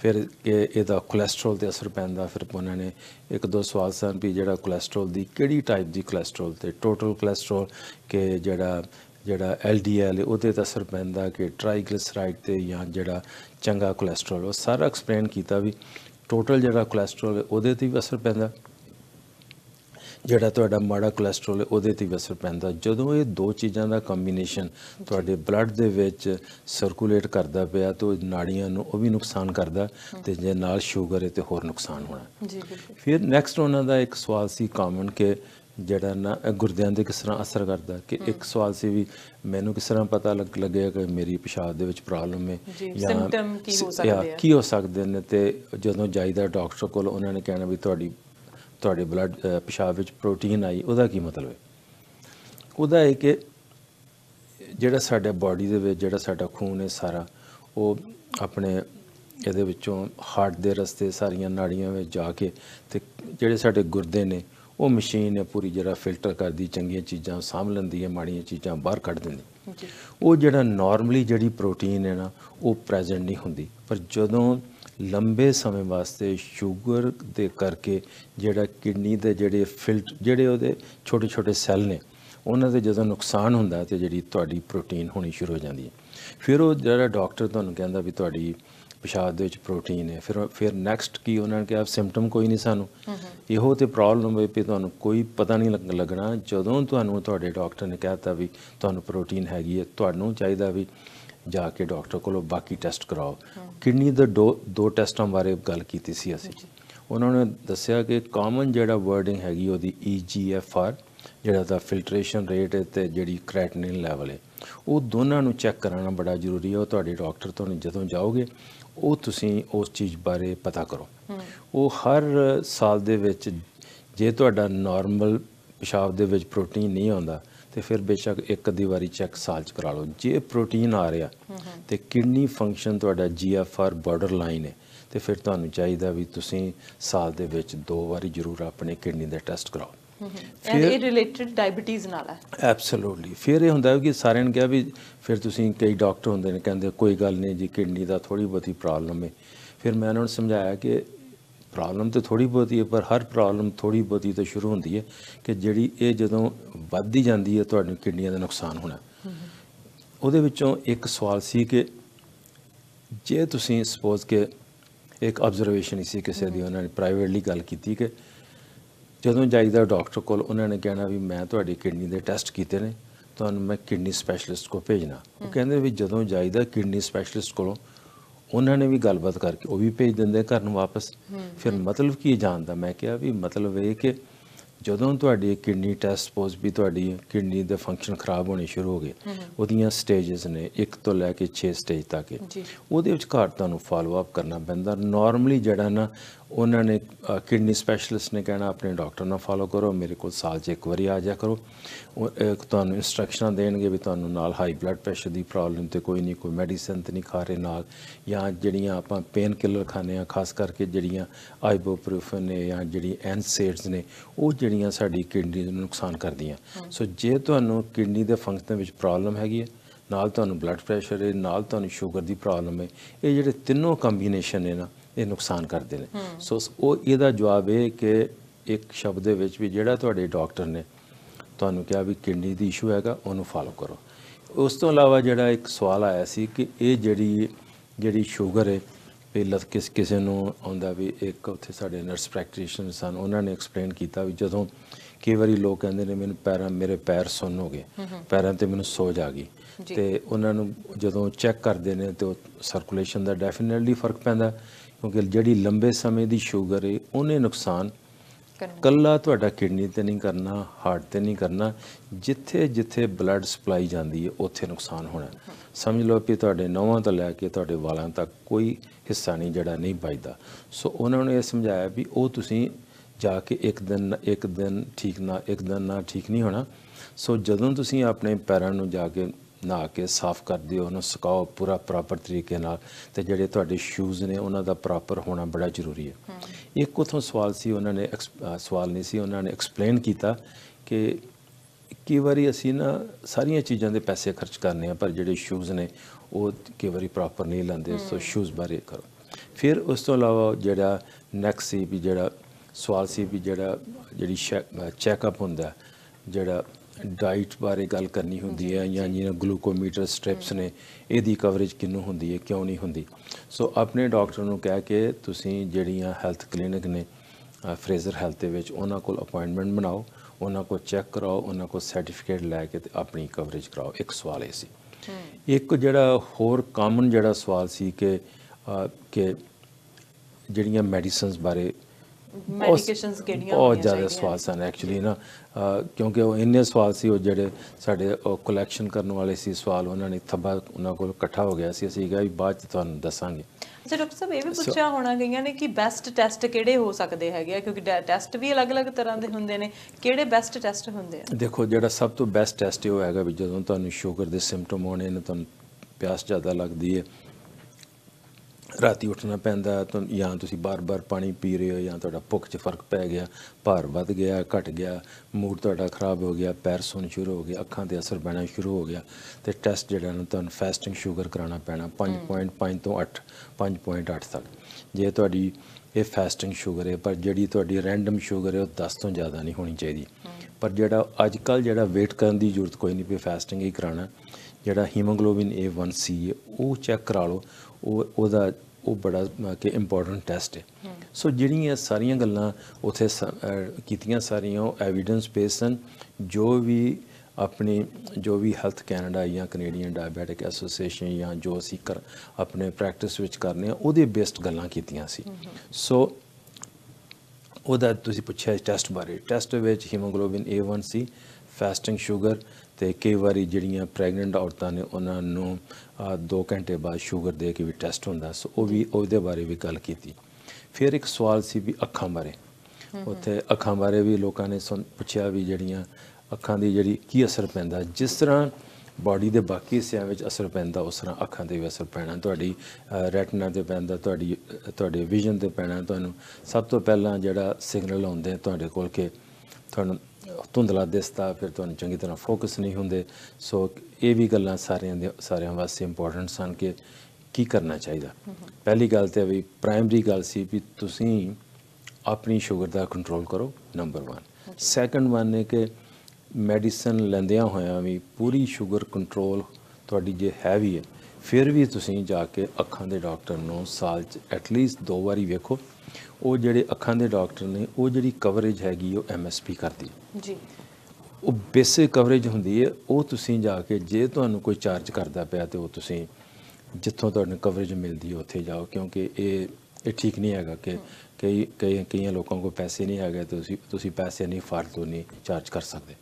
ਫਿਰ ਇਹਦਾ ਕੋਲੇਸਟ੍ਰੋਲ ਤੇ ਅਸਰ ਪੈਂਦਾ ਫਿਰ ਉਹਨਾਂ ਨੇ ਇੱਕ ਦੋ ਸਵਾਲ ਸਨ ਵੀ ਜਿਹੜਾ ਕੋਲੇਸਟ੍ਰੋਲ ਦੀ ਕਿਹੜੀ ਟਾਈਪ ਦੀ ਕੋਲੇਸਟ੍ਰੋਲ ਤੇ ਟੋਟਲ ਕੋਲੇਸਟ੍ਰੋਲ ਕਿ ਜਿਹੜਾ ਜਿਹੜਾ ਐਲਡੀਐਲ ਉਹਦੇ ਤੇ ਅਸਰ ਪੈਂਦਾ ਕਿ ਟ੍ਰਾਈਗਲਿਸਰਾਈਡ ਤੇ ਜਾਂ ਜਿਹੜਾ ਚੰਗਾ ਕੋਲੇਸਟ੍ਰੋਲ ਉਹ ਸਾਰਾ ਐਕਸਪਲੇਨ ਕੀਤਾ ਵੀ ਟੋਟਲ ਜਿਹੜਾ ਕੋਲੇਸਟ੍ਰੋਲ ਉਹਦੇ ਤੇ ਵੀ ਅਸਰ ਪੈਂਦਾ ਜਿਹੜਾ ਤੁਹਾਡਾ ਮਾੜਾ ਕੋਲੇਸਟ੍ਰੋਲ ਹੈ ਉਹਦੇ ਤੇ ਵੀ ਅਸਰ ਪੈਂਦਾ ਜਦੋਂ ਇਹ ਦੋ ਚੀਜ਼ਾਂ ਦਾ ਕੰਬੀਨੇਸ਼ਨ ਤੁਹਾਡੇ ਬਲੱਡ ਦੇ ਵਿੱਚ ਸਰਕੂਲੇਟ ਕਰਦਾ ਪਿਆ ਤਾਂ ਨਾੜੀਆਂ ਨੂੰ ਉਹ ਵੀ ਨੁਕਸਾਨ ਕਰਦਾ ਤੇ ਜੇ ਨਾਲ ਸ਼ੂਗਰ ਹੈ ਤੇ ਹੋਰ ਨੁਕਸਾਨ ਹੋਣਾ ਜੀ ਫਿਰ ਨੈਕਸਟ ਉਹਨਾਂ ਦਾ ਇੱਕ ਸਵਾਲ ਸੀ ਕਾਮਨ ਕਿ ਜਿਹੜਾ ਨਾ ਗੁਰਦਿਆਂ ਦੇ ਕਿਸ ਤਰ੍ਹਾਂ ਅਸਰ ਕਰਦਾ ਕਿ ਇੱਕ ਸਵਾਲ ਸੀ ਵੀ ਮੈਨੂੰ ਕਿਸ ਤਰ੍ਹਾਂ ਪਤਾ ਲੱਗ ਲੱਗਿਆ ਕਿ ਮੇਰੀ ਪਿਸ਼ਾਬ ਦੇ ਵਿੱਚ ਪ੍ਰੋਬਲਮ ਹੈ ਜਾਂ ਸਿੰਪਟਮ ਕੀ ਹੋ ਸਕਦੇ ਆ ਕੀ ਹੋ ਸਕਦੇ ਨੇ ਤੇ ਜਦੋਂ ਜਾਈਦਾ ਡਾਕਟਰ ਕੋਲ ਉਹਨਾਂ ਨੇ ਕਹਿਣਾ ਵੀ ਤੁਹਾਡੀ ਤੁਹਾਡੇ ਬਲੱਡ ਪਿਸ਼ਾਬ ਵਿੱਚ ਪ੍ਰੋਟੀਨ ਆਈ ਉਹਦਾ ਕੀ ਮਤਲਬ ਹੈ ਉਹਦਾ ਇਹ ਕਿ ਜਿਹੜਾ ਸਾਡੇ ਬਾਡੀ ਦੇ ਵਿੱਚ ਜਿਹੜਾ ਸਾਡਾ ਖੂਨ ਹੈ ਸਾਰਾ ਉਹ ਆਪਣੇ ਇਹਦੇ ਵਿੱਚੋਂ ਹਾਰਟ ਦੇ ਰਸਤੇ ਸਾਰੀਆਂ ਨਾੜੀਆਂ ਵਿੱਚ ਜਾ ਕੇ ਤੇ ਜਿਹੜੇ ਸਾਡੇ ਗੁਰਦੇ ਨੇ ਉਹ ਮਸ਼ੀਨ ਹੈ ਪੂਰੀ ਜਿਹੜਾ ਫਿਲਟਰ ਕਰਦੀ ਚੰਗੀਆਂ ਚੀਜ਼ਾਂ ਸਾਂਭ ਲੈਂਦੀ ਹੈ ਮਾੜੀਆਂ ਚੀਜ਼ਾਂ ਬਾਹਰ ਕੱਢ ਦਿੰਦੀ ਉਹ ਜਿਹੜਾ ਨਾਰਮਲੀ ਜਿਹੜੀ ਪ੍ਰੋਟੀਨ ਹੈ ਨਾ ਉਹ ਪ੍ਰੈਜ਼ੈਂਟ ਨਹੀਂ ਹੁੰਦੀ ਪਰ ਜਦੋਂ ਲੰਬੇ ਸਮੇਂ ਵਾਸਤੇ ਸ਼ੂਗਰ ਦੇ ਕਰਕੇ ਜਿਹੜਾ ਕਿਡਨੀ ਦੇ ਜਿਹੜੇ ਫਿਲਟ ਜਿਹੜੇ ਉਹਦੇ ਛੋਟੇ ਛੋਟੇ ਸੈੱਲ ਨੇ ਉਹਨਾਂ ਦੇ ਜਦੋਂ ਨੁਕਸਾਨ ਹੁੰਦਾ ਤੇ ਜਿਹੜੀ ਤੁਹਾਡੀ ਪ੍ਰੋਟੀਨ ਹੋਣੀ ਸ਼ੁਰੂ ਹੋ ਜਾਂਦੀ ਹੈ ਫਿਰ ਉਹ ਜਿਹੜਾ ਡਾਕਟਰ ਤੁਹਾਨੂੰ ਕਹਿੰਦਾ ਵੀ ਤੁਹਾਡੀ ਪਿਸ਼ਾਬ ਦੇ ਵਿੱਚ ਪ੍ਰੋਟੀਨ ਹੈ ਫਿਰ ਫਿਰ ਨੈਕਸਟ ਕੀ ਉਹਨਾਂ ਨੇ ਕਿਹਾ ਸਿੰਪਟਮ ਕੋਈ ਨਹੀਂ ਸਾਨੂੰ ਇਹੋ ਤੇ ਪ੍ਰੋਬਲਮ ਹੈ ਵੀ ਤੁਹਾਨੂੰ ਕੋਈ ਪਤਾ ਨਹੀਂ ਲੱਗਣਾ ਜਦੋਂ ਤੁਹਾਨੂੰ ਤੁਹਾਡੇ ਡਾਕਟਰ ਨੇ ਕਹਿਤਾ ਵੀ ਤੁਹਾਨੂੰ ਪ੍ਰੋਟੀਨ ਹੈਗੀ ਹੈ ਤੁਹਾਨੂੰ ਚਾਹੀਦਾ ਵੀ ਜਾ ਕੇ ਡਾਕਟਰ ਕੋਲੋਂ ਬਾਕੀ ਟੈਸਟ ਕਰਾਓ ਕਿਡਨੀ ਦੇ ਦੋ ਟੈਸਟਾਂ ਬਾਰੇ ਗੱਲ ਕੀਤੀ ਸੀ ਅਸੀਂ ਉਹਨਾਂ ਨੇ ਦੱਸਿਆ ਕਿ ਕਾਮਨ ਜਿਹੜਾ ਵਰਡਿੰਗ ਹੈਗੀ ਉਹਦੀ EGFR ਜਿਹੜਾ ਦਾ ਫਿਲਟਰੇਸ਼ਨ ਰੇਟ ਤੇ ਜਿਹੜੀ ਕ੍ਰੈਟਿਨਿਨ ਲੈਵਲ ਹੈ ਉਹ ਦੋਨਾਂ ਨੂੰ ਚੈੱਕ ਕਰਾਉਣਾ ਬੜਾ ਜ਼ਰੂਰੀ ਹੈ ਉਹ ਤੁਹਾਡੇ ਡਾਕਟਰ ਤੋਂ ਜਦੋਂ ਜਾਓਗੇ ਉਹ ਤੁਸੀਂ ਉਸ ਚੀਜ਼ ਬਾਰੇ ਪਤਾ ਕਰੋ ਉਹ ਹਰ ਸਾਲ ਦੇ ਵਿੱਚ ਜੇ ਤੁਹਾਡਾ ਨਾਰਮਲ ਪਿਸ਼ਾਬ ਦੇ ਵਿੱਚ ਪ੍ਰੋਟੀਨ ਨਹੀਂ ਆਉਂਦਾ ਤੇ ਫਿਰ ਬੇਸ਼ੱਕ ਇੱਕ ਅੱਧੀ ਵਾਰੀ ਚੈੱਕ ਸਾਲ ਚ ਕਰਾ ਲਓ ਜੇ ਪ੍ਰੋਟੀਨ ਆ ਰਿਹਾ ਤੇ ਕਿਡਨੀ ਫੰਕਸ਼ਨ ਤੁਹਾਡਾ ਜੀਐਫਆਰ ਬਾਰਡਰ ਲਾਈਨ ਹੈ ਤੇ ਫਿਰ ਤੁਹਾਨੂੰ ਚਾਹੀਦਾ ਵੀ ਤੁਸੀਂ ਸਾਲ ਦੇ ਵਿੱਚ ਦੋ ਵਾਰੀ ਜ਼ਰੂਰ ਆਪਣੇ ਕਿਡਨੀ ਦਾ ਟੈਸਟ ਕਰਾਓ ਫਿਰ ਇਹ ਰਿਲੇਟਡ ਡਾਇਬੀਟੀਜ਼ ਨਾਲ ਹੈ ਐਬਸੋਲੂਟਲੀ ਫਿਰ ਇਹ ਹੁੰਦਾ ਕਿ ਸਾਰਿਆਂ ਨੇ ਕਿਹਾ ਵੀ ਫਿਰ ਤੁਸੀਂ ਕਈ ਡਾਕਟਰ ਹੁੰਦੇ ਨੇ ਕਹਿੰਦੇ ਕੋਈ ਗੱਲ ਨਹੀਂ ਜੀ ਕਿਡਨੀ ਦਾ ਥੋੜੀ ਬਹੁਤੀ ਪ੍ਰੋਬਲਮ ਹੈ ਫਿਰ ਮੈਂ ਉਹਨਾਂ ਨੂੰ ਸਮਝਾਇਆ ਕਿ ਪ੍ਰੋਬਲਮ ਤੇ ਥੋੜੀ ਬਹੁਤੀ ਹੈ ਪਰ ਹਰ ਪ੍ਰੋਬਲਮ ਥੋੜੀ ਬਹੁਤੀ ਤੋਂ ਸ਼ੁਰੂ ਹੁੰਦੀ ਹੈ ਕਿ ਜਿਹੜੀ ਇਹ ਜਦੋਂ ਵੱਧਦੀ ਜਾਂਦੀ ਹੈ ਤੁਹਾਡੀ ਕਿਡਨੀਆਂ ਦਾ ਨੁਕਸਾਨ ਹੋਣਾ ਉਹਦੇ ਵਿੱਚੋਂ ਇੱਕ ਸਵਾਲ ਸੀ ਕਿ ਜੇ ਤੁਸੀਂ ਸਪੋਜ਼ ਕਿ ਇੱਕ ਆਬਜ਼ਰਵੇਸ਼ਨ ਹੀ ਸੀ ਕਿਸੇ ਦੀ ਉਹਨਾਂ ਨੇ ਪ੍ਰਾਈਵੇਟਲੀ ਗੱਲ ਕੀਤੀ ਕਿ ਜਦੋਂ ਜਾਈਦਾ ਡਾਕਟਰ ਕੋਲ ਉਹਨਾਂ ਨੇ ਕਹਿਣਾ ਵੀ ਮੈਂ ਤੁਹਾਡੀ ਕਿਡਨੀ ਦੇ ਟੈਸਟ ਕੀਤੇ ਨੇ ਤੁਹਾਨੂੰ ਮੈਂ ਕਿਡਨੀ ਸਪੈਸ਼ਲਿਸਟ ਕੋ ਭੇਜਣਾ ਉਹ ਕਹਿੰਦੇ ਵੀ ਜਦੋਂ ਜਾਈਦਾ ਕਿਡਨੀ ਸਪੈਸ਼ਲਿਸਟ ਕੋਲੋਂ ਉਹਨਾਂ ਨੇ ਵੀ ਗੱਲਬਾਤ ਕਰਕੇ ਉਹ ਵੀ ਭੇਜ ਦਿੰਦੇ ਘਰ ਨੂੰ ਵਾਪਸ ਫਿਰ ਮਤਲਬ ਕੀ ਜਾਣਦਾ ਮੈਂ ਕਿਹਾ ਵੀ ਮਤਲਬ ਇਹ ਕਿ ਜਦੋਂ ਤੁਹਾਡੀ ਕਿਡਨੀ ਟੈਸਟ ਸਪੋਜ਼ ਵੀ ਤੁਹਾਡੀ ਕਿਡਨੀ ਦੇ ਫੰਕਸ਼ਨ ਖਰਾਬ ਹੋਣੇ ਸ਼ੁਰੂ ਹੋ ਗਏ ਉਹਦੀਆਂ ਸਟੇजेस ਨੇ 1 ਤੋਂ ਲੈ ਕੇ 6 ਸਟੇਜ ਤੱਕ ਉਹਦੇ ਵਿੱਚ ਘਾਟ ਤੁਹਾਨੂੰ ਫਾਲੋ ਅਪ ਕਰਨਾ ਪੈਂਦਾ ਨਾਰਮਲੀ ਜਿਹੜਾ ਨਾ ਉਹਨਾਂ ਨੇ ਕਿਡਨੀ ਸਪੈਸ਼ਲਿਸਟ ਨੇ ਕਹਿਣਾ ਆਪਣੇ ਡਾਕਟਰ ਨਾਲ ਫਾਲੋ ਕਰੋ ਮੇਰੇ ਕੋਲ ਸਾਲ 'ਚ ਇੱਕ ਵਾਰੀ ਆ ਜਾ ਕਰੋ ਉਹ ਤੁਹਾਨੂੰ ਇਨਸਟਰਕਸ਼ਨਾਂ ਦੇਣਗੇ ਵੀ ਤੁਹਾਨੂੰ ਨਾਲ ਹਾਈ ਬਲੱਡ ਪ੍ਰੈਸ਼ਰ ਦੀ ਪ੍ਰੋਬਲਮ ਤੇ ਕੋਈ ਨਹੀਂ ਕੋਈ ਮੈਡੀਸਿਨ ਤੇ ਨਹੀਂ ਖਾ ਰਹੇ ਨਾਲ ਜਾਂ ਜਿਹੜੀਆਂ ਆਪਾਂ ਪੇਨ ਕਿਲਰ ਖਾਣੇ ਆ ਖਾਸ ਕਰਕੇ ਜਿਹੜੀਆਂ ਆਈਬੋਪ੍ਰੋਫਨ ਨੇ ਜਾਂ ਜਿਹੜੀ ਐਨਸੇਡਸ ਨੇ ਉਹ ਜਿਹੜੀਆਂ ਸਾਡੀ ਕਿਡਨੀ ਨੂੰ ਨੁਕਸਾਨ ਕਰਦੀਆਂ ਸੋ ਜੇ ਤੁਹਾਨੂੰ ਕਿਡਨੀ ਦੇ ਫੰਕਸ਼ਨ ਵਿੱਚ ਪ੍ਰੋਬਲਮ ਹੈਗੀ ਹੈ ਨਾਲ ਤੁਹਾਨੂੰ ਬਲੱਡ ਪ੍ਰੈਸ਼ਰ ਹੈ ਨਾਲ ਤੁਹਾਨੂੰ ਸ਼ੂਗਰ ਦੀ ਪ੍ਰੋਬਲਮ ਹੈ ਇਹ ਜਿਹੜੇ ਤਿੰਨੋਂ ਕੰਬੀਨੇਸ਼ਨ ਨੇ ਨਾ ਇਹ ਨੁਕਸਾਨ ਕਰਦੇ ਨੇ ਸੋ ਉਹ ਇਹਦਾ ਜਵਾਬ ਇਹ ਕਿ ਇੱਕ ਸ਼ਬਦ ਦੇ ਵਿੱਚ ਵੀ ਜਿਹੜਾ ਤੁਹਾਡੇ ਡਾਕਟਰ ਨੇ ਤੁਹਾਨੂੰ ਕਿਹਾ ਵੀ ਕਿਡਨੀ ਦੀ ਇਸ਼ੂ ਹੈਗਾ ਉਹਨੂੰ ਫਾਲੋ ਕਰੋ ਉਸ ਤੋਂ ਇਲਾਵਾ ਜਿਹੜਾ ਇੱਕ ਸਵਾਲ ਆਇਆ ਸੀ ਕਿ ਇਹ ਜਿਹੜੀ ਜਿਹੜੀ ਸ਼ੂਗਰ ਹੈ ਵੀ ਲਤ ਕਿਸ ਕਿਸੇ ਨੂੰ ਆਉਂਦਾ ਵੀ ਇੱਕ ਉੱਥੇ ਸਾਡੇ ਨਰਸ ਪ੍ਰੈਕਟੀਸ਼ਨਰ ਸਨ ਉਹਨਾਂ ਨੇ ਐਕਸਪਲੇਨ ਕੀਤਾ ਵੀ ਜਦੋਂ ਕਈ ਵਾਰੀ ਲੋਕ ਕਹਿੰਦੇ ਨੇ ਮੈਨੂੰ ਪੈਰਾਂ ਮੇਰੇ ਪੈਰ ਸੁੰਨ ਹੋ ਗਏ ਪੈਰਾਂ ਤੇ ਮੈਨੂੰ ਸੋਜ ਆ ਗਈ ਤੇ ਉਹਨਾਂ ਨੂੰ ਜਦੋਂ ਚੈੱਕ ਕਰਦੇ ਨੇ ਤੇ ਉਹ ਸਰਕੂਲੇਸ਼ਨ ਦਾ ਡੈਫੀਨਿਟਲੀ ਫਰਕ ਪੈਂਦਾ ਕਿਉਂਕਿ ਜਿਹੜੀ ਲੰਬੇ ਸਮੇਂ ਦੀ ਸ਼ੂਗਰ ਹੈ ਉਹਨੇ ਨੁਕਸਾਨ ਕੱਲਾ ਤੁਹਾਡਾ ਕਿਡਨੀ ਤੇ ਨਹੀਂ ਕਰਨਾ ਹਾਰਟ ਤੇ ਨਹੀਂ ਕਰਨਾ ਜਿੱਥੇ ਜਿੱਥੇ ਬਲੱਡ ਸਪਲਾਈ ਜਾਂਦੀ ਹੈ ਉੱਥੇ ਨੁਕਸਾਨ ਹੋਣਾ ਸਮਝ ਲਓ ਕਿ ਤੁਹਾਡੇ ਨਵਾਂ ਤੋਂ ਲੈ ਕੇ ਤੁਹਾਡੇ ਵਾਲਾਂ ਤੱਕ ਕੋਈ ਹਿੱਸਾ ਨਹੀਂ ਜਿਹੜਾ ਨਹੀਂ ਬਚਦਾ ਸੋ ਉਹਨਾਂ ਨੂੰ ਇਹ ਸਮਝਾਇਆ ਵੀ ਉਹ ਤੁਸੀਂ ਜਾ ਕੇ ਇੱਕ ਦਿਨ ਇੱਕ ਦਿਨ ਠੀਕ ਨਾ ਇੱਕ ਦਿਨ ਨਾ ਠੀਕ ਨਹੀਂ ਹੋਣਾ ਸੋ ਜਦੋਂ ਤੁਸੀਂ ਆਪਣੇ ਪੈਰਾਂ ਨੂੰ ਜਾ ਕੇ ਨਹਾ ਕੇ ਸਾਫ਼ ਕਰ ਦਿਓ ਉਹਨੂੰ ਸੁਕਾਓ ਪੂਰਾ ਪ੍ਰੋਪਰ ਤਰੀਕੇ ਨਾਲ ਤੇ ਜਿਹੜੇ ਤੁਹਾਡੇ ਸ਼ੂਜ਼ ਨੇ ਉਹਨਾਂ ਦਾ ਪ੍ਰੋਪਰ ਹੋਣਾ ਬੜਾ ਜ਼ਰੂਰੀ ਹੈ ਇੱਕ ਉਥੋਂ ਸਵਾਲ ਸੀ ਉਹਨਾਂ ਨੇ ਸਵਾਲ ਨਹੀਂ ਸੀ ਉਹਨਾਂ ਨੇ ਐਕਸਪਲੇਨ ਕੀਤਾ ਕਿ ਕਈ ਵਾਰੀ ਅਸੀਂ ਨਾ ਸਾਰੀਆਂ ਚੀਜ਼ਾਂ ਦੇ ਪੈਸੇ ਖਰਚ ਕਰਨੇ ਆ ਪਰ ਜਿਹੜੇ ਸ਼ੂਜ਼ ਨੇ ਉਹ ਕਈ ਵਾਰੀ ਪ੍ਰੋਪਰ ਨਹੀਂ ਲੰਦੇ ਸੋ ਸ਼ੂਜ਼ ਬਾਰੇ ਕਰੋ ਫਿਰ ਉਸ ਤੋਂ ਇਲਾਵਾ ਜਿਹੜਾ ਨੈਕਸਟ ਸੀ ਵੀ ਜਿਹੜਾ ਸਵਾਲ ਸੀ ਵੀ ਜਿਹੜਾ ਜਿਹੜੀ ਚੈੱਕਅਪ ਹੁੰਦਾ ਜਿਹੜਾ ਡਾਈਟ ਬਾਰੇ ਗੱਲ ਕਰਨੀ ਹੁੰਦੀ ਹੈ ਜਾਂ ਜਿਹਨਾਂ ਗਲੂਕੋਮੀਟਰ ਸਟ੍ਰਿਪਸ ਨੇ ਇਹਦੀ ਕਵਰੇਜ ਕਿੰਨੂ ਹੁੰਦੀ ਹੈ ਕਿਉਂ ਨਹੀਂ ਹੁੰਦੀ ਸੋ ਆਪਣੇ ਡਾਕਟਰ ਨੂੰ ਕਹਿ ਕੇ ਤੁਸੀਂ ਜਿਹੜੀਆਂ ਹੈਲਥ ਕਲੀਨਿਕ ਨੇ ਫਰੇਜ਼ਰ ਹੈਲਥ ਦੇ ਵਿੱਚ ਉਹਨਾਂ ਕੋਲ ਅਪਾਇੰਟਮੈਂਟ ਬਣਾਓ ਉਹਨਾਂ ਕੋਲ ਚੈੱਕ ਕਰਾਓ ਉਹਨਾਂ ਕੋਲ ਸਰਟੀਫਿਕੇਟ ਲੈ ਕੇ ਤੇ ਆਪਣੀ ਕਵਰੇਜ ਕਰਾਓ ਇੱਕ ਸਵਾਲ ਇਹ ਸੀ ਇੱਕ ਜਿਹੜਾ ਹੋਰ ਕਾਮਨ ਜਿਹੜਾ ਸਵਾਲ ਸੀ ਕਿ ਕਿ ਜਿਹੜੀਆਂ ਮੈਡੀਸਿਨਸ ਬਾਰੇ ਮੈਡੀਕੇਸ਼ਨਸ ਕਿਹੜੀਆਂ ਬਹੁਤ ਜ਼ਿਆਦਾ ਸਵਾਲ ਸਨ ਐਕਚੁਅਲੀ ਨਾ ਕਿਉਂਕਿ ਉਹ ਇੰਨੇ ਸਵਾਲ ਸੀ ਉਹ ਜਿਹੜੇ ਸਾਡੇ ਕਲੈਕਸ਼ਨ ਕਰਨ ਵਾਲੇ ਸੀ ਸਵਾਲ ਉਹਨਾਂ ਨੇ ਥੱਬਾ ਉਹਨਾਂ ਕੋਲ ਇਕੱਠਾ ਹੋ ਗਿਆ ਸੀ ਅਸੀਂ ਕਿਹਾ ਵੀ ਬਾਅਦ ਚ ਤੁਹਾਨੂੰ ਦੱਸਾਂਗੇ ਅੱਛਾ ਡਾਕਟਰ ਸਾਹਿਬ ਇਹ ਵੀ ਪੁੱਛਿਆ ਹੋਣਾ ਗਈਆਂ ਨੇ ਕਿ ਬੈਸਟ ਟੈਸਟ ਕਿਹੜੇ ਹੋ ਸਕਦੇ ਹੈਗੇ ਆ ਕਿਉਂਕਿ ਟੈਸਟ ਵੀ ਅਲੱਗ-ਅਲੱਗ ਤਰ੍ਹਾਂ ਦੇ ਹੁੰਦੇ ਨੇ ਕਿਹੜੇ ਬੈਸਟ ਟੈਸਟ ਹੁੰਦੇ ਆ ਦੇਖੋ ਜਿਹੜਾ ਸਭ ਤੋਂ ਬੈਸਟ ਟੈਸਟ ਇਹ ਹੈਗਾ ਵੀ ਜਦੋਂ ਤੁਹਾਨੂੰ ਸ਼ੂਗਰ ਦੇ ਸਿੰਪਟਮ ਹੋਣੇ ਨੇ ਤੁਹਾਨੂੰ ਪਿਆਸ ਜ਼ਿਆਦਾ ਲੱਗਦੀ ਹੈ ਰਾਤੀ ਉੱਠਣਾ ਪੈਂਦਾ ਜਾਂ ਤੁਸੀਂ ਬਾਰ-ਬਾਰ ਪਾਣੀ ਪੀ ਰਹੇ ਹੋ ਜਾਂ ਤੁਹਾਡਾ ਭੁੱਖ 'ਚ ਫਰਕ ਪੈ ਗਿਆ ਭਾਰ ਵੱਧ ਗਿਆ ਘਟ ਗਿਆ ਮੂਡ ਤੁਹਾਡਾ ਖਰਾਬ ਹੋ ਗਿਆ ਪੈਰ ਸੁੰਨ ਸ਼ੁਰੂ ਹੋ ਗਿਆ ਅੱਖਾਂ ਤੇ ਅਸਰ ਪੈਣਾ ਸ਼ੁਰੂ ਹੋ ਗਿਆ ਤੇ ਟੈਸਟ ਜਿਹੜਾ ਨਾ ਤੁਹਾਨੂੰ ਫਾਸਟਿੰਗ ਸ਼ੂਗਰ ਕਰਾਉਣਾ ਪੈਣਾ 5.5 ਤੋਂ 8 5.8 ਤੱਕ ਜੇ ਤੁਹਾਡੀ ਇਹ ਫਾਸਟਿੰਗ ਸ਼ੂਗਰ ਹੈ ਪਰ ਜਿਹੜੀ ਤੁਹਾਡੀ ਰੈਂਡਮ ਸ਼ੂਗਰ ਹੈ ਉਹ 10 ਤੋਂ ਜ਼ਿਆਦਾ ਨਹੀਂ ਹੋਣੀ ਚਾਹੀਦੀ ਪਰ ਜਿਹੜਾ ਅੱਜ ਕੱਲ ਜਿਹੜਾ weight ਕਰਨ ਦੀ ਜ਼ਰੂਰਤ ਕੋਈ ਨਹੀਂ ਪਈ ਫਾਸਟਿੰਗ ਹੀ ਕਰਾਣਾ ਜਿਹੜਾ ਹੀਮੋਗਲੋਬਿਨ A1C ਹੈ ਉਹ ਚੈੱਕ ਕਰਾ ਲਓ ਉਹ ਉਹਦਾ ਉਹ ਬੜਾ ਕਿ ਇੰਪੋਰਟੈਂਟ ਟੈਸਟ ਹੈ ਸੋ ਜਿਹੜੀਆਂ ਸਾਰੀਆਂ ਗੱਲਾਂ ਉਥੇ ਕੀਤੀਆਂ ਸਾਰੀਆਂ ਉਹ ਐਵੀਡੈਂਸ ਬੇਸਡ ਹਨ ਜੋ ਵੀ ਆਪਣੇ ਜੋ ਵੀ ਹੈਲਥ ਕੈਨੇਡਾ ਜਾਂ ਕੈਨੇਡੀਅਨ ਡਾਇਬੀਟਿਕ ਐਸੋਸੀਏਸ਼ਨ ਜਾਂ ਜੋ ਅਸੀਂ ਕਰ ਆਪਣੇ ਪ੍ਰੈਕਟਿਸ ਵਿੱਚ ਕਰਨੇ ਆ ਉਹਦੇ ਬੇਸਡ ਗੱਲਾਂ ਕੀਤੀਆਂ ਸੀ ਸੋ ਉਹਦਾ ਤੁਸੀਂ ਪੁੱਛਿਆ ਟੈਸਟ ਬਾਰੇ ਟੈਸਟ ਵਿੱਚ ਹੀਮੋਗਲੋਬਿਨ A1C ਫਾਸਟਿੰਗ ਸ਼ੂਗਰ ਤੇ ਕਈ ਵਾਰੀ ਜਿਹੜੀਆਂ ਪ੍ਰੈਗਨੈਂਟ ਔਰਤਾਂ ਨੇ ਉਹਨਾਂ ਨੂੰ 2 ਘੰਟੇ ਬਾਅਦ ਸ਼ੂਗਰ ਦੇ ਕੇ ਵੀ ਟੈਸਟ ਹੁੰਦਾ ਸੋ ਉਹ ਵੀ ਉਹਦੇ ਬਾਰੇ ਵੀ ਗੱਲ ਕੀਤੀ ਫਿਰ ਇੱਕ ਸਵਾਲ ਸੀ ਵੀ ਅੱਖਾਂ ਬਾਰੇ ਉੱਥੇ ਅੱਖਾਂ ਬਾਰੇ ਵੀ ਲੋਕਾਂ ਨੇ ਪੁੱਛਿਆ ਵੀ ਜਿਹੜੀਆਂ ਅੱਖਾਂ ਦੀ ਜਿਹੜੀ ਕੀ ਅਸਰ ਪੈਂਦਾ ਜਿਸ ਤਰ੍ਹਾਂ ਬਾਡੀ ਦੇ ਬਾਕੀ ਹਿੱਸਿਆਂ ਵਿੱਚ ਅਸਰ ਪੈਂਦਾ ਉਸ ਤਰ੍ਹਾਂ ਅੱਖਾਂ ਤੇ ਵੀ ਅਸਰ ਪੈਣਾ ਤੁਹਾਡੀ ਰੈਟਨਾ ਤੇ ਪੈਂਦਾ ਤੁਹਾਡੀ ਤੁਹਾਡੇ ਵਿਜ਼ਨ ਤੇ ਪੈਣਾ ਤੁਹਾਨੂੰ ਸਭ ਤੋਂ ਪਹਿਲਾਂ ਜਿਹੜਾ ਸਿਗਨਲ ਆਉਂਦੇ ਤੁਹਾਡੇ ਕੋਲ ਕਿ ਤੁਹਾਨੂੰ ਧੁੰਦਲਾ ਦਿਸਦਾ ਫਿਰ ਤੁਹਾਨੂੰ ਚੰਗੀ ਤਰ੍ਹਾਂ ਫੋਕਸ ਨਹੀਂ ਹੁੰਦੇ ਸੋ ਇਹ ਵੀ ਗੱਲਾਂ ਸਾਰਿਆਂ ਦੇ ਸਾਰਿਆਂ ਵਾਸਤੇ ਇੰਪੋਰਟੈਂਟ ਸਨ ਕਿ ਕੀ ਕਰਨਾ ਚਾਹੀਦਾ ਪਹਿਲੀ ਗੱਲ ਤੇ ਵੀ ਪ੍ਰਾਇਮਰੀ ਗੱਲ ਸੀ ਵੀ ਤੁਸੀਂ ਆਪਣੀ ਸ਼ੂਗਰ ਦਾ ਕੰਟਰੋਲ ਕਰੋ ਨੰਬਰ 1 ਸੈਕੰਡ ਵਨ ਨੇ ਕਿ ਮੈਡੀਸਨ ਲੈਂਦਿਆਂ ਹੋਇਆਂ ਵੀ ਪੂਰੀ ਸ਼ੂਗਰ ਕੰਟਰੋਲ ਤੁਹਾਡੀ ਜੇ ਹੈ ਵੀ ਹੈ ਫਿਰ ਵੀ ਤੁਸੀਂ ਜਾ ਕੇ ਅੱਖਾਂ ਦੇ ਡਾਕਟਰ ਨੂੰ ਸਾਲ 'ਚ ਐਟਲੀਸਟ ਦੋ ਵਾਰੀ ਵੇਖੋ ਉਹ ਜਿਹੜੇ ਅੱਖਾਂ ਦੇ ਡਾਕਟਰ ਨੇ ਉਹ ਜਿਹੜੀ ਕਵਰੇਜ ਹੈਗੀ ਉਹ ਐਮਐਸਪੀ ਕਰਦੀ ਜੀ ਉਹ ਬੇਸਿਕ ਕਵਰੇਜ ਹੁੰਦੀ ਹੈ ਉਹ ਤੁਸੀਂ ਜਾ ਕੇ ਜੇ ਤੁਹਾਨੂੰ ਕੋਈ ਚਾਰਜ ਕਰਦਾ ਪਿਆ ਤੇ ਉਹ ਤੁਸੀਂ ਜਿੱਥੋਂ ਤੁਹਾਨੂੰ ਕਵਰੇਜ ਮਿਲਦੀ ਹੈ ਉੱਥੇ ਜਾਓ ਕਿਉਂਕਿ ਇਹ ਇਹ ਠੀਕ ਨਹੀਂ ਹੈਗਾ ਕਿ ਕਈ ਕਈ ਕਈਆਂ ਲੋਕਾਂ ਕੋਲ ਪੈਸੇ ਨਹੀਂ ਹੈਗੇ ਤੁਸੀਂ ਤੁਸੀਂ ਪੈਸੇ ਨਹੀਂ ਫਾਲਤੂ ਨਹੀਂ ਚਾਰਜ ਕਰ ਸਕਦੇ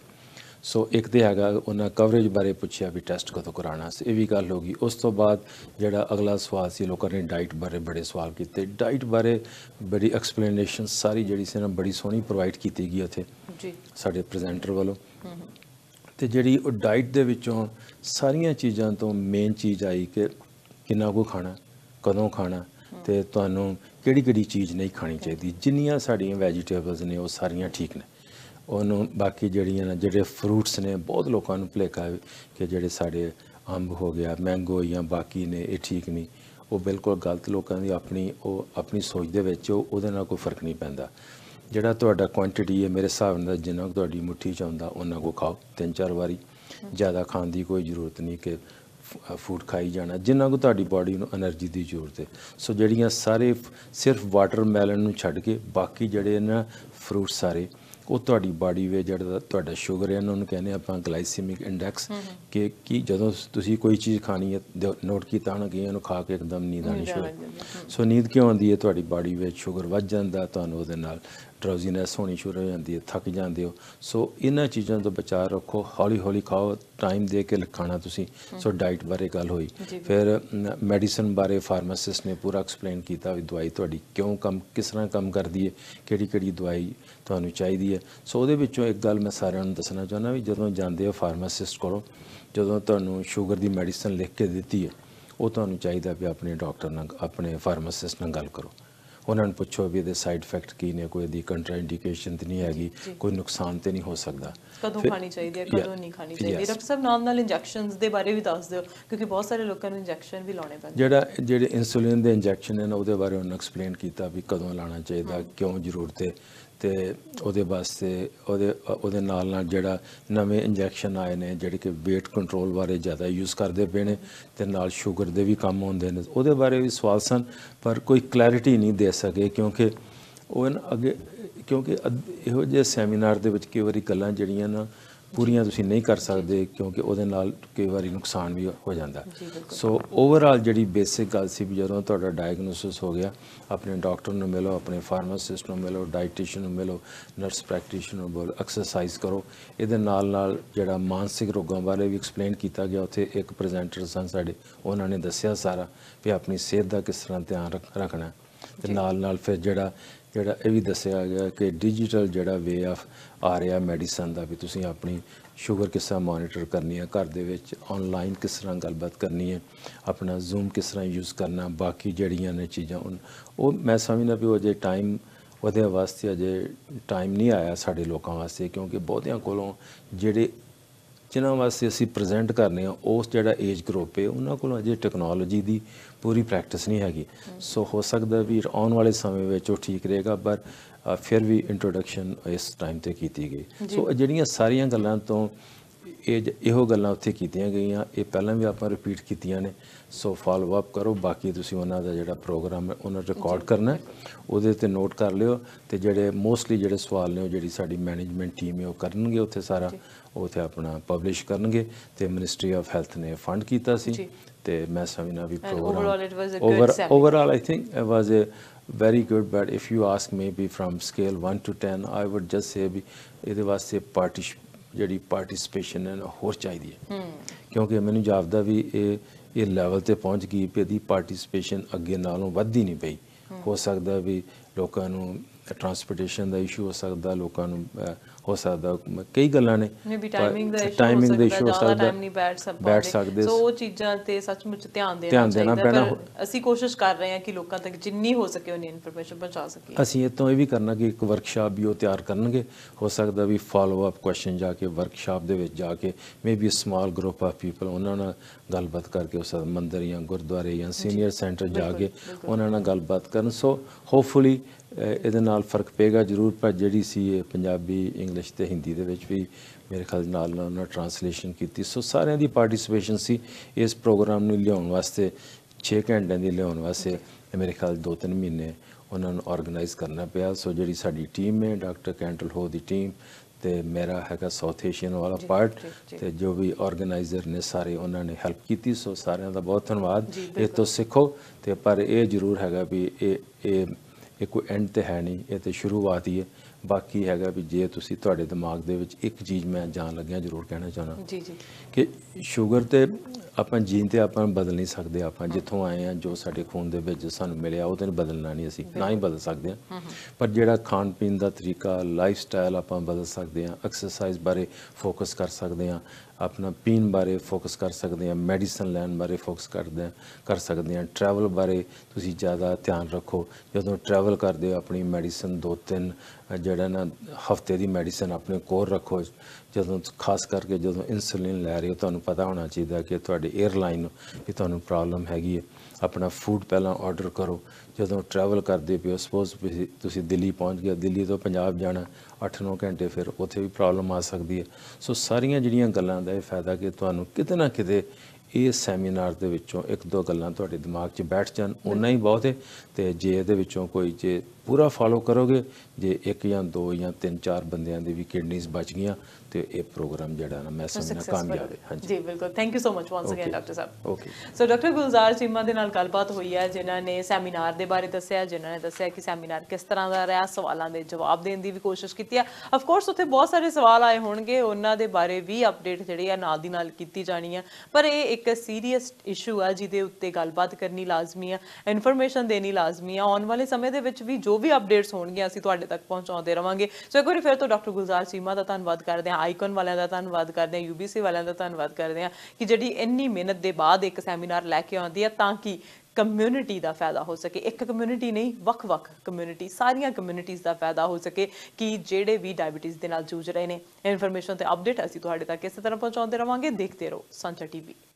ਸੋ ਇੱਕ ਤੇ ਹੈਗਾ ਉਹਨਾਂ ਕਵਰੇਜ ਬਾਰੇ ਪੁੱਛਿਆ ਵੀ ਟੈਸਟ ਕਦੋਂ ਕਰਾਣਾ ਸੀ ਇਹ ਵੀ ਗੱਲ ਹੋ ਗਈ ਉਸ ਤੋਂ ਬਾਅਦ ਜਿਹੜਾ ਅਗਲਾ ਸਵਾਲ ਸੀ ਲੋਕਾਂ ਨੇ ਡਾਈਟ ਬਾਰੇ ਬੜੇ ਸਵਾਲ ਕੀਤੇ ਡਾਈਟ ਬਾਰੇ ਬੜੀ ਐਕਸਪਲੇਨੇਸ਼ਨ ਸਾਰੀ ਜਿਹੜੀ ਸੀ ਨਾ ਬੜੀ ਸੋਹਣੀ ਪ੍ਰੋਵਾਈਡ ਕੀਤੀ ਗਈ ਉੱਥੇ ਜੀ ਸਾਡੇ ਪ੍ਰੈਜ਼ੈਂਟਰ ਵੱਲੋਂ ਤੇ ਜਿਹੜੀ ਉਹ ਡਾਈਟ ਦੇ ਵਿੱਚੋਂ ਸਾਰੀਆਂ ਚੀਜ਼ਾਂ ਤੋਂ ਮੇਨ ਚੀਜ਼ ਆਈ ਕਿ ਕਿੰਨਾ ਕੁ ਖਾਣਾ ਕਦੋਂ ਖਾਣਾ ਤੇ ਤੁਹਾਨੂੰ ਕਿਹੜੀ ਕਿਹੜੀ ਚੀਜ਼ ਨਹੀਂ ਖਾਣੀ ਚਾਹੀਦੀ ਜਿੰਨੀਆਂ ਸਾਡੀਆਂ ਵੈਜੀਟੇਬਲਸ ਨੇ ਉਹ ਸਾਰੀਆਂ ਠੀਕ ਨੇ ਉਹਨੂੰ ਬਾਕੀ ਜਿਹੜੀਆਂ ਨਾ ਜਿਹੜੇ ਫਰੂਟਸ ਨੇ ਬਹੁਤ ਲੋਕਾਂ ਨੂੰ ਭਲੇਖਾ ਕਿ ਜਿਹੜੇ ਸਾਡੇ ਅੰਬ ਹੋ ਗਿਆ ਮੈਂਗੋ ਜਾਂ ਬਾਕੀ ਨੇ ਇਹ ਠੀਕ ਨਹੀਂ ਉਹ ਬਿਲਕੁਲ ਗਲਤ ਲੋਕਾਂ ਦੀ ਆਪਣੀ ਉਹ ਆਪਣੀ ਸੋਚ ਦੇ ਵਿੱਚ ਉਹ ਉਹਦੇ ਨਾਲ ਕੋਈ ਫਰਕ ਨਹੀਂ ਪੈਂਦਾ ਜਿਹੜਾ ਤੁਹਾਡਾ ਕੁਆਂਟੀਟੀ ਹੈ ਮੇਰੇ ਹਿਸਾਬ ਨਾਲ ਜਿੰਨਾ ਤੁਹਾਡੀ ਮੁਠੀ ਚ ਆਉਂਦਾ ਉਹਨਾਂ ਕੋ ਖਾਓ ਤਿੰਨ ਚਾਰ ਵਾਰੀ ਜ਼ਿਆਦਾ ਖਾਣ ਦੀ ਕੋਈ ਜ਼ਰੂਰਤ ਨਹੀਂ ਕਿ ਫੂਡ ਖਾਈ ਜਾਣਾ ਜਿੰਨਾ ਕੋ ਤੁਹਾਡੀ ਬਾਡੀ ਨੂੰ એનર્ਜੀ ਦੀ ਜ਼ਰੂਰਤ ਹੈ ਸੋ ਜਿਹੜੀਆਂ ਸਾਰੇ ਸਿਰਫ ਵਾਟਰਮੈਲਨ ਨੂੰ ਛੱਡ ਕੇ ਬਾਕੀ ਜਿਹੜੇ ਨਾ ਫਰੂਟ ਸਾਰੇ ਉਹ ਤੁਹਾਡੀ ਬਾਡੀ ਵਿੱਚ ਜਿਹੜਾ ਤੁਹਾਡਾ ਸ਼ੂਗਰ ਹੈ ਉਹਨੂੰ ਕਹਿੰਦੇ ਆਪਾਂ ਗਲਾਈਸੀਮਿਕ ਇੰਡੈਕਸ ਕਿ ਕੀ ਜਦੋਂ ਤੁਸੀਂ ਕੋਈ ਚੀਜ਼ ਖਾਣੀ ਹੈ ਨੋਟ ਕੀਤਾ ਹੋਣਾ ਕਿ ਇਹਨੂੰ ਖਾ ਕੇ ਇੱਕਦਮ ਨੀਂਦ ਆਣੀ ਸ਼ੁਰੂ ਸੋ ਨੀਂਦ ਕਿਉਂ ਆਉਂਦੀ ਹੈ ਤੁਹਾਡੀ ਬਾਡੀ ਵਿੱਚ ਸ਼ੂਗਰ ਵੱਧ ਜਾਂਦਾ ਤੁਹਾਨੂੰ ਉਹਦੇ ਨਾਲ ਡਰਾਜ਼ੀਨੈਸ ਹੋਣੀ ਸ਼ੁਰੂ ਹੋ ਜਾਂਦੀ ਹੈ ਥੱਕ ਜਾਂਦੇ ਹੋ ਸੋ ਇਹਨਾਂ ਚੀਜ਼ਾਂ ਤੋਂ ਬਚਾਅ ਰੱਖੋ ਹੌਲੀ ਹੌਲੀ ਖਾਓ ਟਾਈਮ ਦੇ ਕੇ ਖਾਣਾ ਤੁਸੀਂ ਸੋ ਡਾਈਟ ਬਾਰੇ ਗੱਲ ਹੋਈ ਫਿਰ ਮੈਡੀਸਨ ਬਾਰੇ ਫਾਰਮਾਸਿਸਟ ਨੇ ਪੂਰਾ ਐਕਸਪਲੇਨ ਕੀਤਾ ਵੀ ਦਵਾਈ ਤੁਹਾਡੀ ਕਿਉਂ ਕੰਮ ਕਿਸ ਤਰ੍ਹਾਂ ਕੰਮ ਕਰਦੀ ਹੈ ਕਿਹੜੀ ਕਿਹੜੀ ਦਵਾਈ ਤੁਹਾਨੂੰ ਚਾਹੀਦੀ ਹੈ ਸੋ ਉਹਦੇ ਵਿੱਚੋਂ ਇੱਕ ਗੱਲ ਮੈਂ ਸਾਰਿਆਂ ਨੂੰ ਦੱਸਣਾ ਚਾਹੁੰਦਾ ਵੀ ਜਦੋਂ ਜਾਂਦੇ ਹੋ ਫਾਰਮਾਸਿਸਟ ਕੋਲੋਂ ਜਦੋਂ ਤੁਹਾਨੂੰ ਸ਼ੂਗਰ ਦੀ ਮੈਡੀਸਨ ਲਿਖ ਕੇ ਦਿੱਤੀ ਹੈ ਉਹ ਤੁਹਾਨੂੰ ਚਾਹੀਦਾ ਵੀ ਆਪਣੇ ਡਾਕਟਰ ਨਾਲ ਆਪਣੇ ਫਾਰਮਾਸਿਸਟ ਨਾਲ ਗੱਲ ਕਰੋ ਉਹਨਾਂ ਨੂੰ ਪੁੱਛੋ ਵੀ ਇਹਦੇ ਸਾਈਡ ਇਫੈਕਟ ਕੀ ਨੇ ਕੋਈ ਇਹਦੀ ਕੰਟਰਾ ਇੰਡੀਕੇਸ਼ਨ ਤੇ ਨਹੀਂ ਹੈਗੀ ਕੋਈ ਨੁਕਸਾਨ ਤੇ ਨਹੀਂ ਹੋ ਸਕਦਾ ਕਦੋਂ ਖਾਣੀ ਚਾਹੀਦੀ ਹੈ ਕਦੋਂ ਨਹੀਂ ਖਾਣੀ ਚਾਹੀਦੀ ਡਾਕਟਰ ਸਾਹਿਬ ਨਾਲ ਨਾਲ ਇੰਜੈਕਸ਼ਨਸ ਦੇ ਬਾਰੇ ਵੀ ਦੱਸ ਦਿਓ ਕਿਉਂਕਿ ਬਹੁਤ ਸਾਰੇ ਲੋਕਾਂ ਨੂੰ ਇੰਜੈਕਸ਼ਨ ਵੀ ਲਾਉਣੇ ਪੈਂਦੇ ਜਿਹੜਾ ਜਿਹੜੇ ਇਨਸੂਲਿਨ ਦੇ ਇੰਜੈਕਸ਼ਨ ਨੇ ਉਹਦੇ ਬਾਰੇ ਉਹਨਾਂ ਐਕਸਪਲੇਨ ਕੀਤਾ ਵੀ ਕਦੋਂ ਲਾਣਾ ਚਾਹੀਦਾ ਕਿਉਂ ਜ਼ਰੂਰਤ ਹੈ ਤੇ ਉਹਦੇ ਵਾਸਤੇ ਉਹਦੇ ਉਹਦੇ ਨਾਲ ਨਾਲ ਜਿਹੜਾ ਨਵੇਂ ਇੰਜੈਕਸ਼ਨ ਆਏ ਨੇ ਜਿਹੜੇ ਕਿ weight control ਬਾਰੇ ਜ਼ਿਆਦਾ ਯੂਜ਼ ਕਰਦੇ ਪਏ ਨੇ ਤੇ ਨਾਲ ਸ਼ੂਗਰ ਦੇ ਵੀ ਕੰਮ ਹੁੰਦੇ ਨੇ ਉਹਦੇ ਬਾਰੇ ਵੀ ਸਵਾਲ ਸਨ ਪਰ ਕੋਈ ਕਲੈਰਿਟੀ ਨਹੀਂ ਦੇ ਸਕੇ ਕਿਉਂਕਿ ਉਹਨ ਅੱਗੇ ਕਿਉਂਕਿ ਇਹੋ ਜਿਹੇ ਸੈਮੀਨਾਰ ਦੇ ਵਿੱਚ ਕਈ ਵਾਰੀ ਗੱਲਾਂ ਜਿਹੜੀਆਂ ਨਾ ਪੂਰੀਆਂ ਤੁਸੀਂ ਨਹੀਂ ਕਰ ਸਕਦੇ ਕਿਉਂਕਿ ਉਹਦੇ ਨਾਲ ਕਈ ਵਾਰੀ ਨੁਕਸਾਨ ਵੀ ਹੋ ਜਾਂਦਾ ਸੋ ਓਵਰਆਲ ਜਿਹੜੀ ਬੇਸਿਕ ਗੱਲ ਸੀ ਵੀ ਜਦੋਂ ਤੁਹਾਡਾ ਡਾਇਗਨੋਸਿਸ ਹੋ ਗਿਆ ਆਪਣੇ ਡਾਕਟਰ ਨੂੰ ਮਿਲੋ ਆਪਣੇ ਫਾਰਮਾਸਿਸਟ ਨੂੰ ਮਿਲੋ ਡਾਈਟੀਸ਼ੀਅਨ ਨੂੰ ਮਿਲੋ ਨਰਸ ਪ੍ਰੈਕਟਿਸ਼ਨਰ ਨੂੰ ਮਿਲੋ ਐਕਸਰਸਾਈਜ਼ ਕਰੋ ਇਹਦੇ ਨਾਲ ਨਾਲ ਜਿਹੜਾ ਮਾਨਸਿਕ ਰੋਗਾਂ ਬਾਰੇ ਵੀ ਐਕਸਪਲੇਨ ਕੀਤਾ ਗਿਆ ਉੱਥੇ ਇੱਕ ਪ੍ਰੈਜ਼ੈਂਟਰ ਸਨ ਸਾਡੇ ਉਹਨਾਂ ਨੇ ਦੱਸਿਆ ਸਾਰਾ ਵੀ ਆਪਣੀ ਸਿਹਤ ਦਾ ਕਿਸ ਤਰ੍ਹਾਂ ਧਿਆਨ ਰੱਖਣਾ ਤੇ ਨਾਲ ਨਾਲ ਫਿਰ ਜਿਹੜਾ ਜਿਹੜਾ ਇਹ ਵੀ ਦੱਸਿਆ ਗਿਆ ਕਿ ਡਿਜੀਟਲ ਜਿਹੜਾ ਵੇ ਆਫ ਆ ਰਿਹਾ ਮੈਡੀਸਨ ਦਾ ਵੀ ਤੁਸੀਂ ਆਪਣੀ ਸ਼ੂਗਰ ਕਿਸ ਤਰ੍ਹਾਂ ਮੋਨੀਟਰ ਕਰਨੀ ਹੈ ਘਰ ਦੇ ਵਿੱਚ ਆਨਲਾਈਨ ਕਿਸ ਤਰ੍ਹਾਂ ਗੱਲਬਾਤ ਕਰਨੀ ਹੈ ਆਪਣਾ ਜ਼ੂਮ ਕਿਸ ਤਰ੍ਹਾਂ ਯੂਜ਼ ਕਰਨਾ ਬਾਕੀ ਜਿਹੜੀਆਂ ਨੇ ਚੀਜ਼ਾਂ ਉਹ ਮੈਂ ਸਮਝਦਾ ਵੀ ਉਹ ਜੇ ਟਾਈਮ ਉਹਦੇ ਵਾਸਤੇ ਅਜੇ ਟਾਈਮ ਨਹੀਂ ਆਇਆ ਸਾਡੇ ਲੋਕਾਂ ਵਾਸਤੇ ਕਿਉਂਕਿ ਬਹੁਤਿਆਂ ਕੋਲੋਂ ਜਿਹੜੇ ਜਿਨ੍ਹਾਂ ਵਾਸਤੇ ਅਸੀਂ ਪ੍ਰੈਜ਼ੈਂਟ ਕਰਨੇ ਆ ਉਸ ਜਿਹੜਾ ਏਜ ਗਰੁੱਪ ਹੈ ਉਹਨਾਂ ਕੋਲ ਅਜੇ ਟੈਕਨੋਲੋਜੀ ਦੀ ਪੂਰੀ ਪ੍ਰੈਕਟਿਸ ਨਹੀਂ ਹੈਗੀ ਸੋ ਹੋ ਸਕਦਾ ਵੀ ਆਉਣ ਵਾਲੇ ਸਮੇਂ ਵਿੱਚ ਉਹ ਠੀਕ ਰਹੇਗਾ ਪਰ ਫਿਰ ਵੀ ਇੰਟਰੋਡਕਸ਼ਨ ਇਸ ਟਾਈਮ ਤੇ ਕੀਤੀ ਗਈ ਸੋ ਜਿਹੜੀਆਂ ਸਾਰੀਆਂ ਗੱਲਾਂ ਤੋਂ ਇਹ ਇਹੋ ਗੱਲਾਂ ਉੱਥੇ ਕੀਤੀਆਂ ਗਈਆਂ ਇਹ ਪਹਿਲਾਂ ਵੀ ਆਪਾਂ ਰਿਪੀਟ ਕੀਤੀਆਂ ਨੇ ਸੋ ਫਾਲੋ ਅਪ ਕਰੋ ਬਾਕੀ ਤੁਸੀਂ ਉਹਨਾਂ ਦਾ ਜਿਹੜਾ ਪ੍ਰੋਗਰਾਮ ਹੈ ਉਹਨਾਂ ਰਿਕਾਰਡ ਕਰਨਾ ਉਹਦੇ ਤੇ ਨੋਟ ਕਰ ਲਿਓ ਤੇ ਜਿਹੜੇ ਮੋਸਟਲੀ ਜਿਹੜੇ ਸਵਾਲ ਨੇ ਉਹ ਜਿਹੜੀ ਸਾਡੀ ਮੈਨੇਜਮੈਂਟ ਟੀਮ ਹੈ ਉਹ ਕਰਨਗੇ ਉੱਥੇ ਸਾਰਾ ਉੱਥੇ ਆਪਣਾ ਪਬਲਿਸ਼ ਕਰਨਗੇ ਤੇ ਮਿਨਿਸਟਰੀ ਆਫ ਹੈਲਥ ਨੇ ਫੰਡ ਕੀਤਾ ਸੀ ਤੇ ਮੈਂ ਸਮਝਣਾ ਵੀ program overall I think it was a very good but if you ask maybe from scale 1 to 10 I would just say ਵੀ ਇਹਦੇ ਵਾਸਤੇ ਪਾਰਟੀ ਜਿਹੜੀ ਪਾਰਟਿਸਪੇਸ਼ਨ ਹੈ ਹੋਰ ਚਾਹੀਦੀ ਹੈ ਕਿਉਂਕਿ ਮੈਨੂੰ ਜਾਪਦਾ ਵੀ ਇਹ ਇਹ ਲੈਵਲ ਤੇ ਪਹੁੰਚ ਗਈ ਪਈ ਦੀ ਪਾਰਟਿਸਪੇਸ਼ਨ ਅੱਗੇ ਨਾਲੋਂ ਵੱਧਦੀ ਨਹੀਂ ਪਈ ਹੋ ਸਕਦਾ ਵੀ ਲੋਕਾਂ ਨੂੰ ਟਰਾਂਸਪੋਰਟੇਸ਼ਨ ਦਾ ਇਸ਼ੂ ਹੋ ਸਕਦਾ ਲੋਕਾਂ ਨੂੰ ਹੋ ਸਕਦਾ ਕਈ ਗੱਲਾਂ ਨੇ ਮੇ ਵੀ ਟਾਈਮਿੰਗ ਦਾ ਇਸ਼ੂ ਟਾਈਮਿੰਗ ਇਸ਼ੂ ਹੋ ਸਕਦਾ ਟਾਈਮ ਨਹੀਂ ਬੈਠ ਸਕਦੇ ਬੈਠ ਸਕਦੇ ਸੋ ਉਹ ਚੀਜ਼ਾਂ ਤੇ ਸੱਚਮੁੱਚ ਧਿਆਨ ਦੇਣਾ ਚਾਹੀਦਾ ਅਸੀਂ ਕੋਸ਼ਿਸ਼ ਕਰ ਰਹੇ ਹਾਂ ਕਿ ਲੋਕਾਂ ਤੱਕ ਜਿੰਨੀ ਹੋ ਸਕੇ ਉਹਨੀ ਇਨਫੋਰਮੇਸ਼ਨ ਪਹੁੰਚਾ ਸਕੀਏ ਅਸੀਂ ਇਹ ਤੋਂ ਇਹ ਵੀ ਕਰਨਾ ਕਿ ਇੱਕ ਵਰਕਸ਼ਾਪ ਵੀ ਉਹ ਤਿਆਰ ਕਰਨਗੇ ਹੋ ਸਕਦਾ ਵੀ ਫਾਲੋ ਅਪ ਕੁਐਸਚਨ ਜਾ ਕੇ ਵਰਕਸ਼ਾਪ ਦੇ ਵਿੱਚ ਜਾ ਕੇ maybe small group of people ਉਹਨਾਂ ਨਾਲ ਗੱਲਬਾਤ ਕਰਕੇ ਉਸ ਮੰਦਰ ਜਾਂ ਗੁਰਦੁਆਰੇ ਜਾਂ ਸੀਨੀਅਰ ਸੈਂਟਰ ਜਾ ਕੇ ਉਹਨਾਂ ਨਾਲ ਗੱਲਬਾਤ ਕਰਨ ਸੋ ਹੋਪਫੁਲੀ ਇਹਦੇ ਨਾਲ ਫਰਕ ਪਏਗਾ ਜ਼ਰੂਰ ਪਰ ਜਿਹੜੀ ਸੀ ਇਹ ਪੰਜਾਬੀ ਇੰਗਲਿਸ਼ ਤੇ ਹਿੰਦੀ ਦੇ ਵਿੱਚ ਵੀ ਮੇਰੇ ਖਿਆਲ ਨਾਲ ਨਾਲ ਉਹਨਾਂ ਟਰਾਂਸਲੇਸ਼ਨ ਕੀਤੀ ਸੋ ਸਾਰਿਆਂ ਦੀ ਪਾਰਟਿਸਿਪੇਸ਼ਨ ਸੀ ਇਸ ਪ੍ਰੋਗਰਾਮ ਨੂੰ ਲਿਆਉਣ ਵਾਸਤੇ 6 ਘੰਟਿਆਂ ਦੀ ਲਿਆਉਣ ਵਾਸਤੇ ਮੇਰੇ ਖਿਆਲ 2-3 ਮਹੀਨੇ ਉਹਨਾਂ ਨੂੰ ਆਰਗੇਨਾਈਜ਼ ਕਰਨਾ ਪਿਆ ਸੋ ਜਿਹੜੀ ਸਾਡੀ ਟੀਮ ਹੈ ਡਾਕਟਰ ਕੈਂਟਲ ਹੋ ਦੀ ਟੀਮ ਤੇ ਮੇਰਾ ਹੈਗਾ ਸਾਊਥ ਏਸ਼ੀਅਨ ਵਾਲਾ ਪਾਰਟ ਤੇ ਜੋ ਵੀ ਆਰਗੇਨਾਈਜ਼ਰ ਨੇ ਸਾਰੇ ਉਹਨਾਂ ਨੇ ਹੈਲਪ ਕੀਤੀ ਸੋ ਸਾਰਿਆਂ ਦਾ ਬਹੁਤ ਧੰਨਵਾਦ ਇਹ ਤੋਂ ਸਿੱਖੋ ਤੇ ਪਰ ਇਹ ਜ਼ਰੂਰ ਹੈਗਾ ਵੀ ਇਹ ਇਹ ਇਹ ਕੋਈ ਐਂਡ ਤੇ ਹੈ ਨਹੀਂ ਇਹ ਤੇ ਸ਼ੁਰੂਆਤ ਹੀ ਹੈ ਬਾਕੀ ਹੈਗਾ ਵੀ ਜੇ ਤੁਸੀਂ ਤੁਹਾਡੇ ਦਿਮਾਗ ਦੇ ਵਿੱਚ ਇੱਕ ਚੀਜ਼ ਮੈਂ ਜਾਣ ਲੱਗਿਆ ਜ਼ਰੂਰ ਕਹਿਣਾ ਚਾਹਣਾ ਜੀ ਜੀ ਕਿ ਸ਼ੂਗਰ ਤੇ ਆਪਾਂ ਜੀਨ ਤੇ ਆਪਾਂ ਬਦਲ ਨਹੀਂ ਸਕਦੇ ਆਪਾਂ ਜਿੱਥੋਂ ਆਏ ਆ ਜੋ ਸਾਡੇ ਖੂਨ ਦੇ ਵਿੱਚ ਸਾਨੂੰ ਮਿਲਿਆ ਉਹ ਤੇ ਬਦਲਣਾ ਨਹੀਂ ਅਸੀਂ ਨਾ ਹੀ ਬਦਲ ਸਕਦੇ ਆ ਪਰ ਜਿਹੜਾ ਖਾਣ ਪੀਣ ਦਾ ਤਰੀਕਾ ਲਾਈਫ ਸਟਾਈਲ ਆਪਾਂ ਬਦਲ ਸਕਦੇ ਆ ਐਕਸਰਸਾਈਜ਼ ਬਾਰੇ ਫੋਕਸ ਕਰ ਸਕਦੇ ਆ ਆਪਣਾ ਪੀਣ ਬਾਰੇ ਫੋਕਸ ਕਰ ਸਕਦੇ ਆ ਮੈਡੀਸਨ ਲੈਣ ਬਾਰੇ ਫੋਕਸ ਕਰਦੇ ਆ ਕਰ ਸਕਦੇ ਆ ਟਰੈਵਲ ਬਾਰੇ ਤੁਸੀਂ ਜ਼ਿਆਦਾ ਧਿਆਨ ਰੱਖੋ ਜਦੋਂ ਟਰੈਵਲ ਕਰਦੇ ਹੋ ਆਪਣੀ ਮੈਡੀਸਨ ਦੋ ਤਿੰਨ ਜਿਹੜਾ ਨਾ ਹਫਤੇ ਦੀ ਮੈਡੀਸਨ ਆਪਣੇ ਕੋਲ ਰੱਖੋ ਜਦੋਂ ਖਾਸ ਕਰਕੇ ਜਦੋਂ ਇਨਸੂਲਿਨ ਲੈ ਰਹੇ ਹੋ ਤੁਹਾਨੂੰ ਪਤਾ ਹੋਣਾ ਚਾਹੀਦਾ ਕਿ ਤੁਹਾਡੀ 에ਅਰਲਾਈਨ ਵੀ ਤੁਹਾਨੂੰ ਪ੍ਰੋਬਲਮ ਹੈਗੀ ਹੈ ਆਪਣਾ ਫੂਡ ਪਹਿਲਾਂ ਆਰਡਰ ਕਰੋ ਜਦੋਂ ਟਰੈਵਲ ਕਰਦੇ ਪਿਓ ਸਪੋਜ਼ ਤੁਸੀਂ ਦਿੱਲੀ ਪਹੁੰਚ ਗਏ ਦਿੱਲੀ ਤੋਂ ਪੰਜਾਬ ਜਾਣਾ 8-9 ਘੰਟੇ ਫਿਰ ਉੱਥੇ ਵੀ ਪ੍ਰੋਬਲਮ ਆ ਸਕਦੀ ਹੈ ਸੋ ਸਾਰੀਆਂ ਜਿਹੜੀਆਂ ਗੱਲਾਂ ਦਾ ਇਹ ਫਾਇਦਾ ਕਿ ਤੁਹਾਨੂੰ ਕਿਤੇ ਨਾ ਕਿਤੇ ਇਹ ਸੈਮੀਨਾਰ ਦੇ ਵਿੱਚੋਂ ਇੱਕ ਦੋ ਗੱਲਾਂ ਤੁਹਾਡੇ ਦਿਮਾਗ 'ਚ ਬੈਠ ਜਾਣ ਉਨਾ ਹੀ ਬਹੁਤ ਹੈ ਤੇ ਜੇ ਇਹਦੇ ਵਿੱਚੋਂ ਕੋਈ ਜੇ ਪੂਰਾ ਫਾਲੋ ਕਰੋਗੇ ਜੇ ਇੱਕ ਜਾਂ ਦੋ ਜਾਂ ਤਿੰਨ ਚਾਰ ਬੰਦਿਆਂ ਦੇ ਵੀ ਕਿਡਨੀਜ਼ ਬਚ ਗਈਆਂ ਤੇ ਇਹ ਪ੍ਰੋਗਰਾਮ ਜਿਹੜਾ ਨਾ ਮੈਂ ਸਮਝਣਾ ਕਾਮਯਾਬ ਹੈ ਹਾਂਜੀ ਜੀ ਬਿਲਕੁਲ thank you so much once again doctor ਸਾਹਿਬ okay so doctor Gulzar Seema ਦੇ ਨਾਲ ਗੱਲਬਾਤ ਹੋਈ ਹੈ ਜਿਨ੍ਹਾਂ ਨੇ ਸੈਮੀਨਾਰ ਦੇ ਬਾਰੇ ਦੱਸਿਆ ਜਿਨ੍ਹਾਂ ਨੇ ਦੱਸਿਆ ਕਿ ਸੈਮੀਨਾਰ ਕਿਸ ਤਰ੍ਹਾਂ ਦਾ ਰਿਹਾ ਸਵਾਲਾਂ ਦੇ ਜਵਾਬ ਦੇਣ ਦੀ ਵੀ ਕੋਸ਼ਿਸ਼ ਕੀਤੀ ਹੈ ਆਫ ਕੋਰਸ ਉੱਥੇ ਬਹੁਤ ਸਾਰੇ ਸਵਾਲ ਆਏ ਹੋਣਗੇ ਉਹਨਾਂ ਦੇ ਬਾਰੇ ਵੀ ਅਪਡੇਟ ਜਿਹੜੀ ਆ ਨਾਲ ਦੀ ਨਾਲ ਕੀਤੀ ਜਾਣੀ ਹੈ ਪਰ ਇਹ ਇੱਕ ਸੀਰੀਅਸ ਇਸ਼ੂ ਆ ਜਿਹਦੇ ਉੱਤੇ ਗੱਲਬਾਤ ਕਰਨੀ ਲਾਜ਼ਮੀ ਆ ਇਨਫੋਰਮੇਸ਼ਨ ਦੇਣੀ ਲਾਜ਼ਮੀ ਆ ਆਉਣ ਵਾਲੇ ਸਮੇਂ ਦੇ ਵਿੱਚ ਵੀ ਜੋ ਜੋ ਵੀ ਅਪਡੇਟਸ ਹੋਣਗੀਆਂ ਅਸੀਂ ਤੁਹਾਡੇ ਤੱਕ ਪਹੁੰਚਾਉਂਦੇ ਰਵਾਂਗੇ ਸੋ ਇੱਕ ਵਾਰੀ ਫਿਰ ਤੋਂ ਡਾਕਟਰ ਗੁਲਜ਼ਾਰ ਸੀਮਾ ਦਾ ਧੰਨਵਾਦ ਕਰਦੇ ਹਾਂ ਆਈਕਨ ਵਾਲਿਆਂ ਦਾ ਧੰਨਵਾਦ ਕਰਦੇ ਹਾਂ ਯੂਬੀਸੀ ਵਾਲਿਆਂ ਦਾ ਧੰਨਵਾਦ ਕਰਦੇ ਹਾਂ ਕਿ ਜਿਹੜੀ ਇੰਨੀ ਮਿਹਨਤ ਦੇ ਬਾਅਦ ਇੱਕ ਸੈਮੀਨਾਰ ਲੈ ਕੇ ਆਉਂਦੀ ਹੈ ਤਾਂ ਕਿ ਕਮਿਊਨਿਟੀ ਦਾ ਫਾਇਦਾ ਹੋ ਸਕੇ ਇੱਕ ਕਮਿਊਨਿਟੀ ਨਹੀਂ ਵੱਖ-ਵੱਖ ਕਮਿਊਨਿਟੀ ਸਾਰੀਆਂ ਕਮਿਊਨਿਟੀਆਂ ਦਾ ਫਾਇਦਾ ਹੋ ਸਕੇ ਕਿ ਜਿਹੜੇ ਵੀ ਡਾਇਬੀਟੀਜ਼ ਦੇ ਨਾਲ ਜੂਝ ਰਹੇ ਨੇ ਇਨਫੋਰਮੇਸ਼ਨ ਤੇ ਅਪਡੇਟ ਅਸੀਂ ਤੁਹਾਡੇ ਤੱਕ ਇਸੇ ਤਰ੍ਹਾਂ ਪਹੁੰਚਾਉਂਦੇ ਰਵਾਂਗੇ ਦੇਖਦੇ ਰਹੋ ਸੰਚਾ ਟੀਵੀ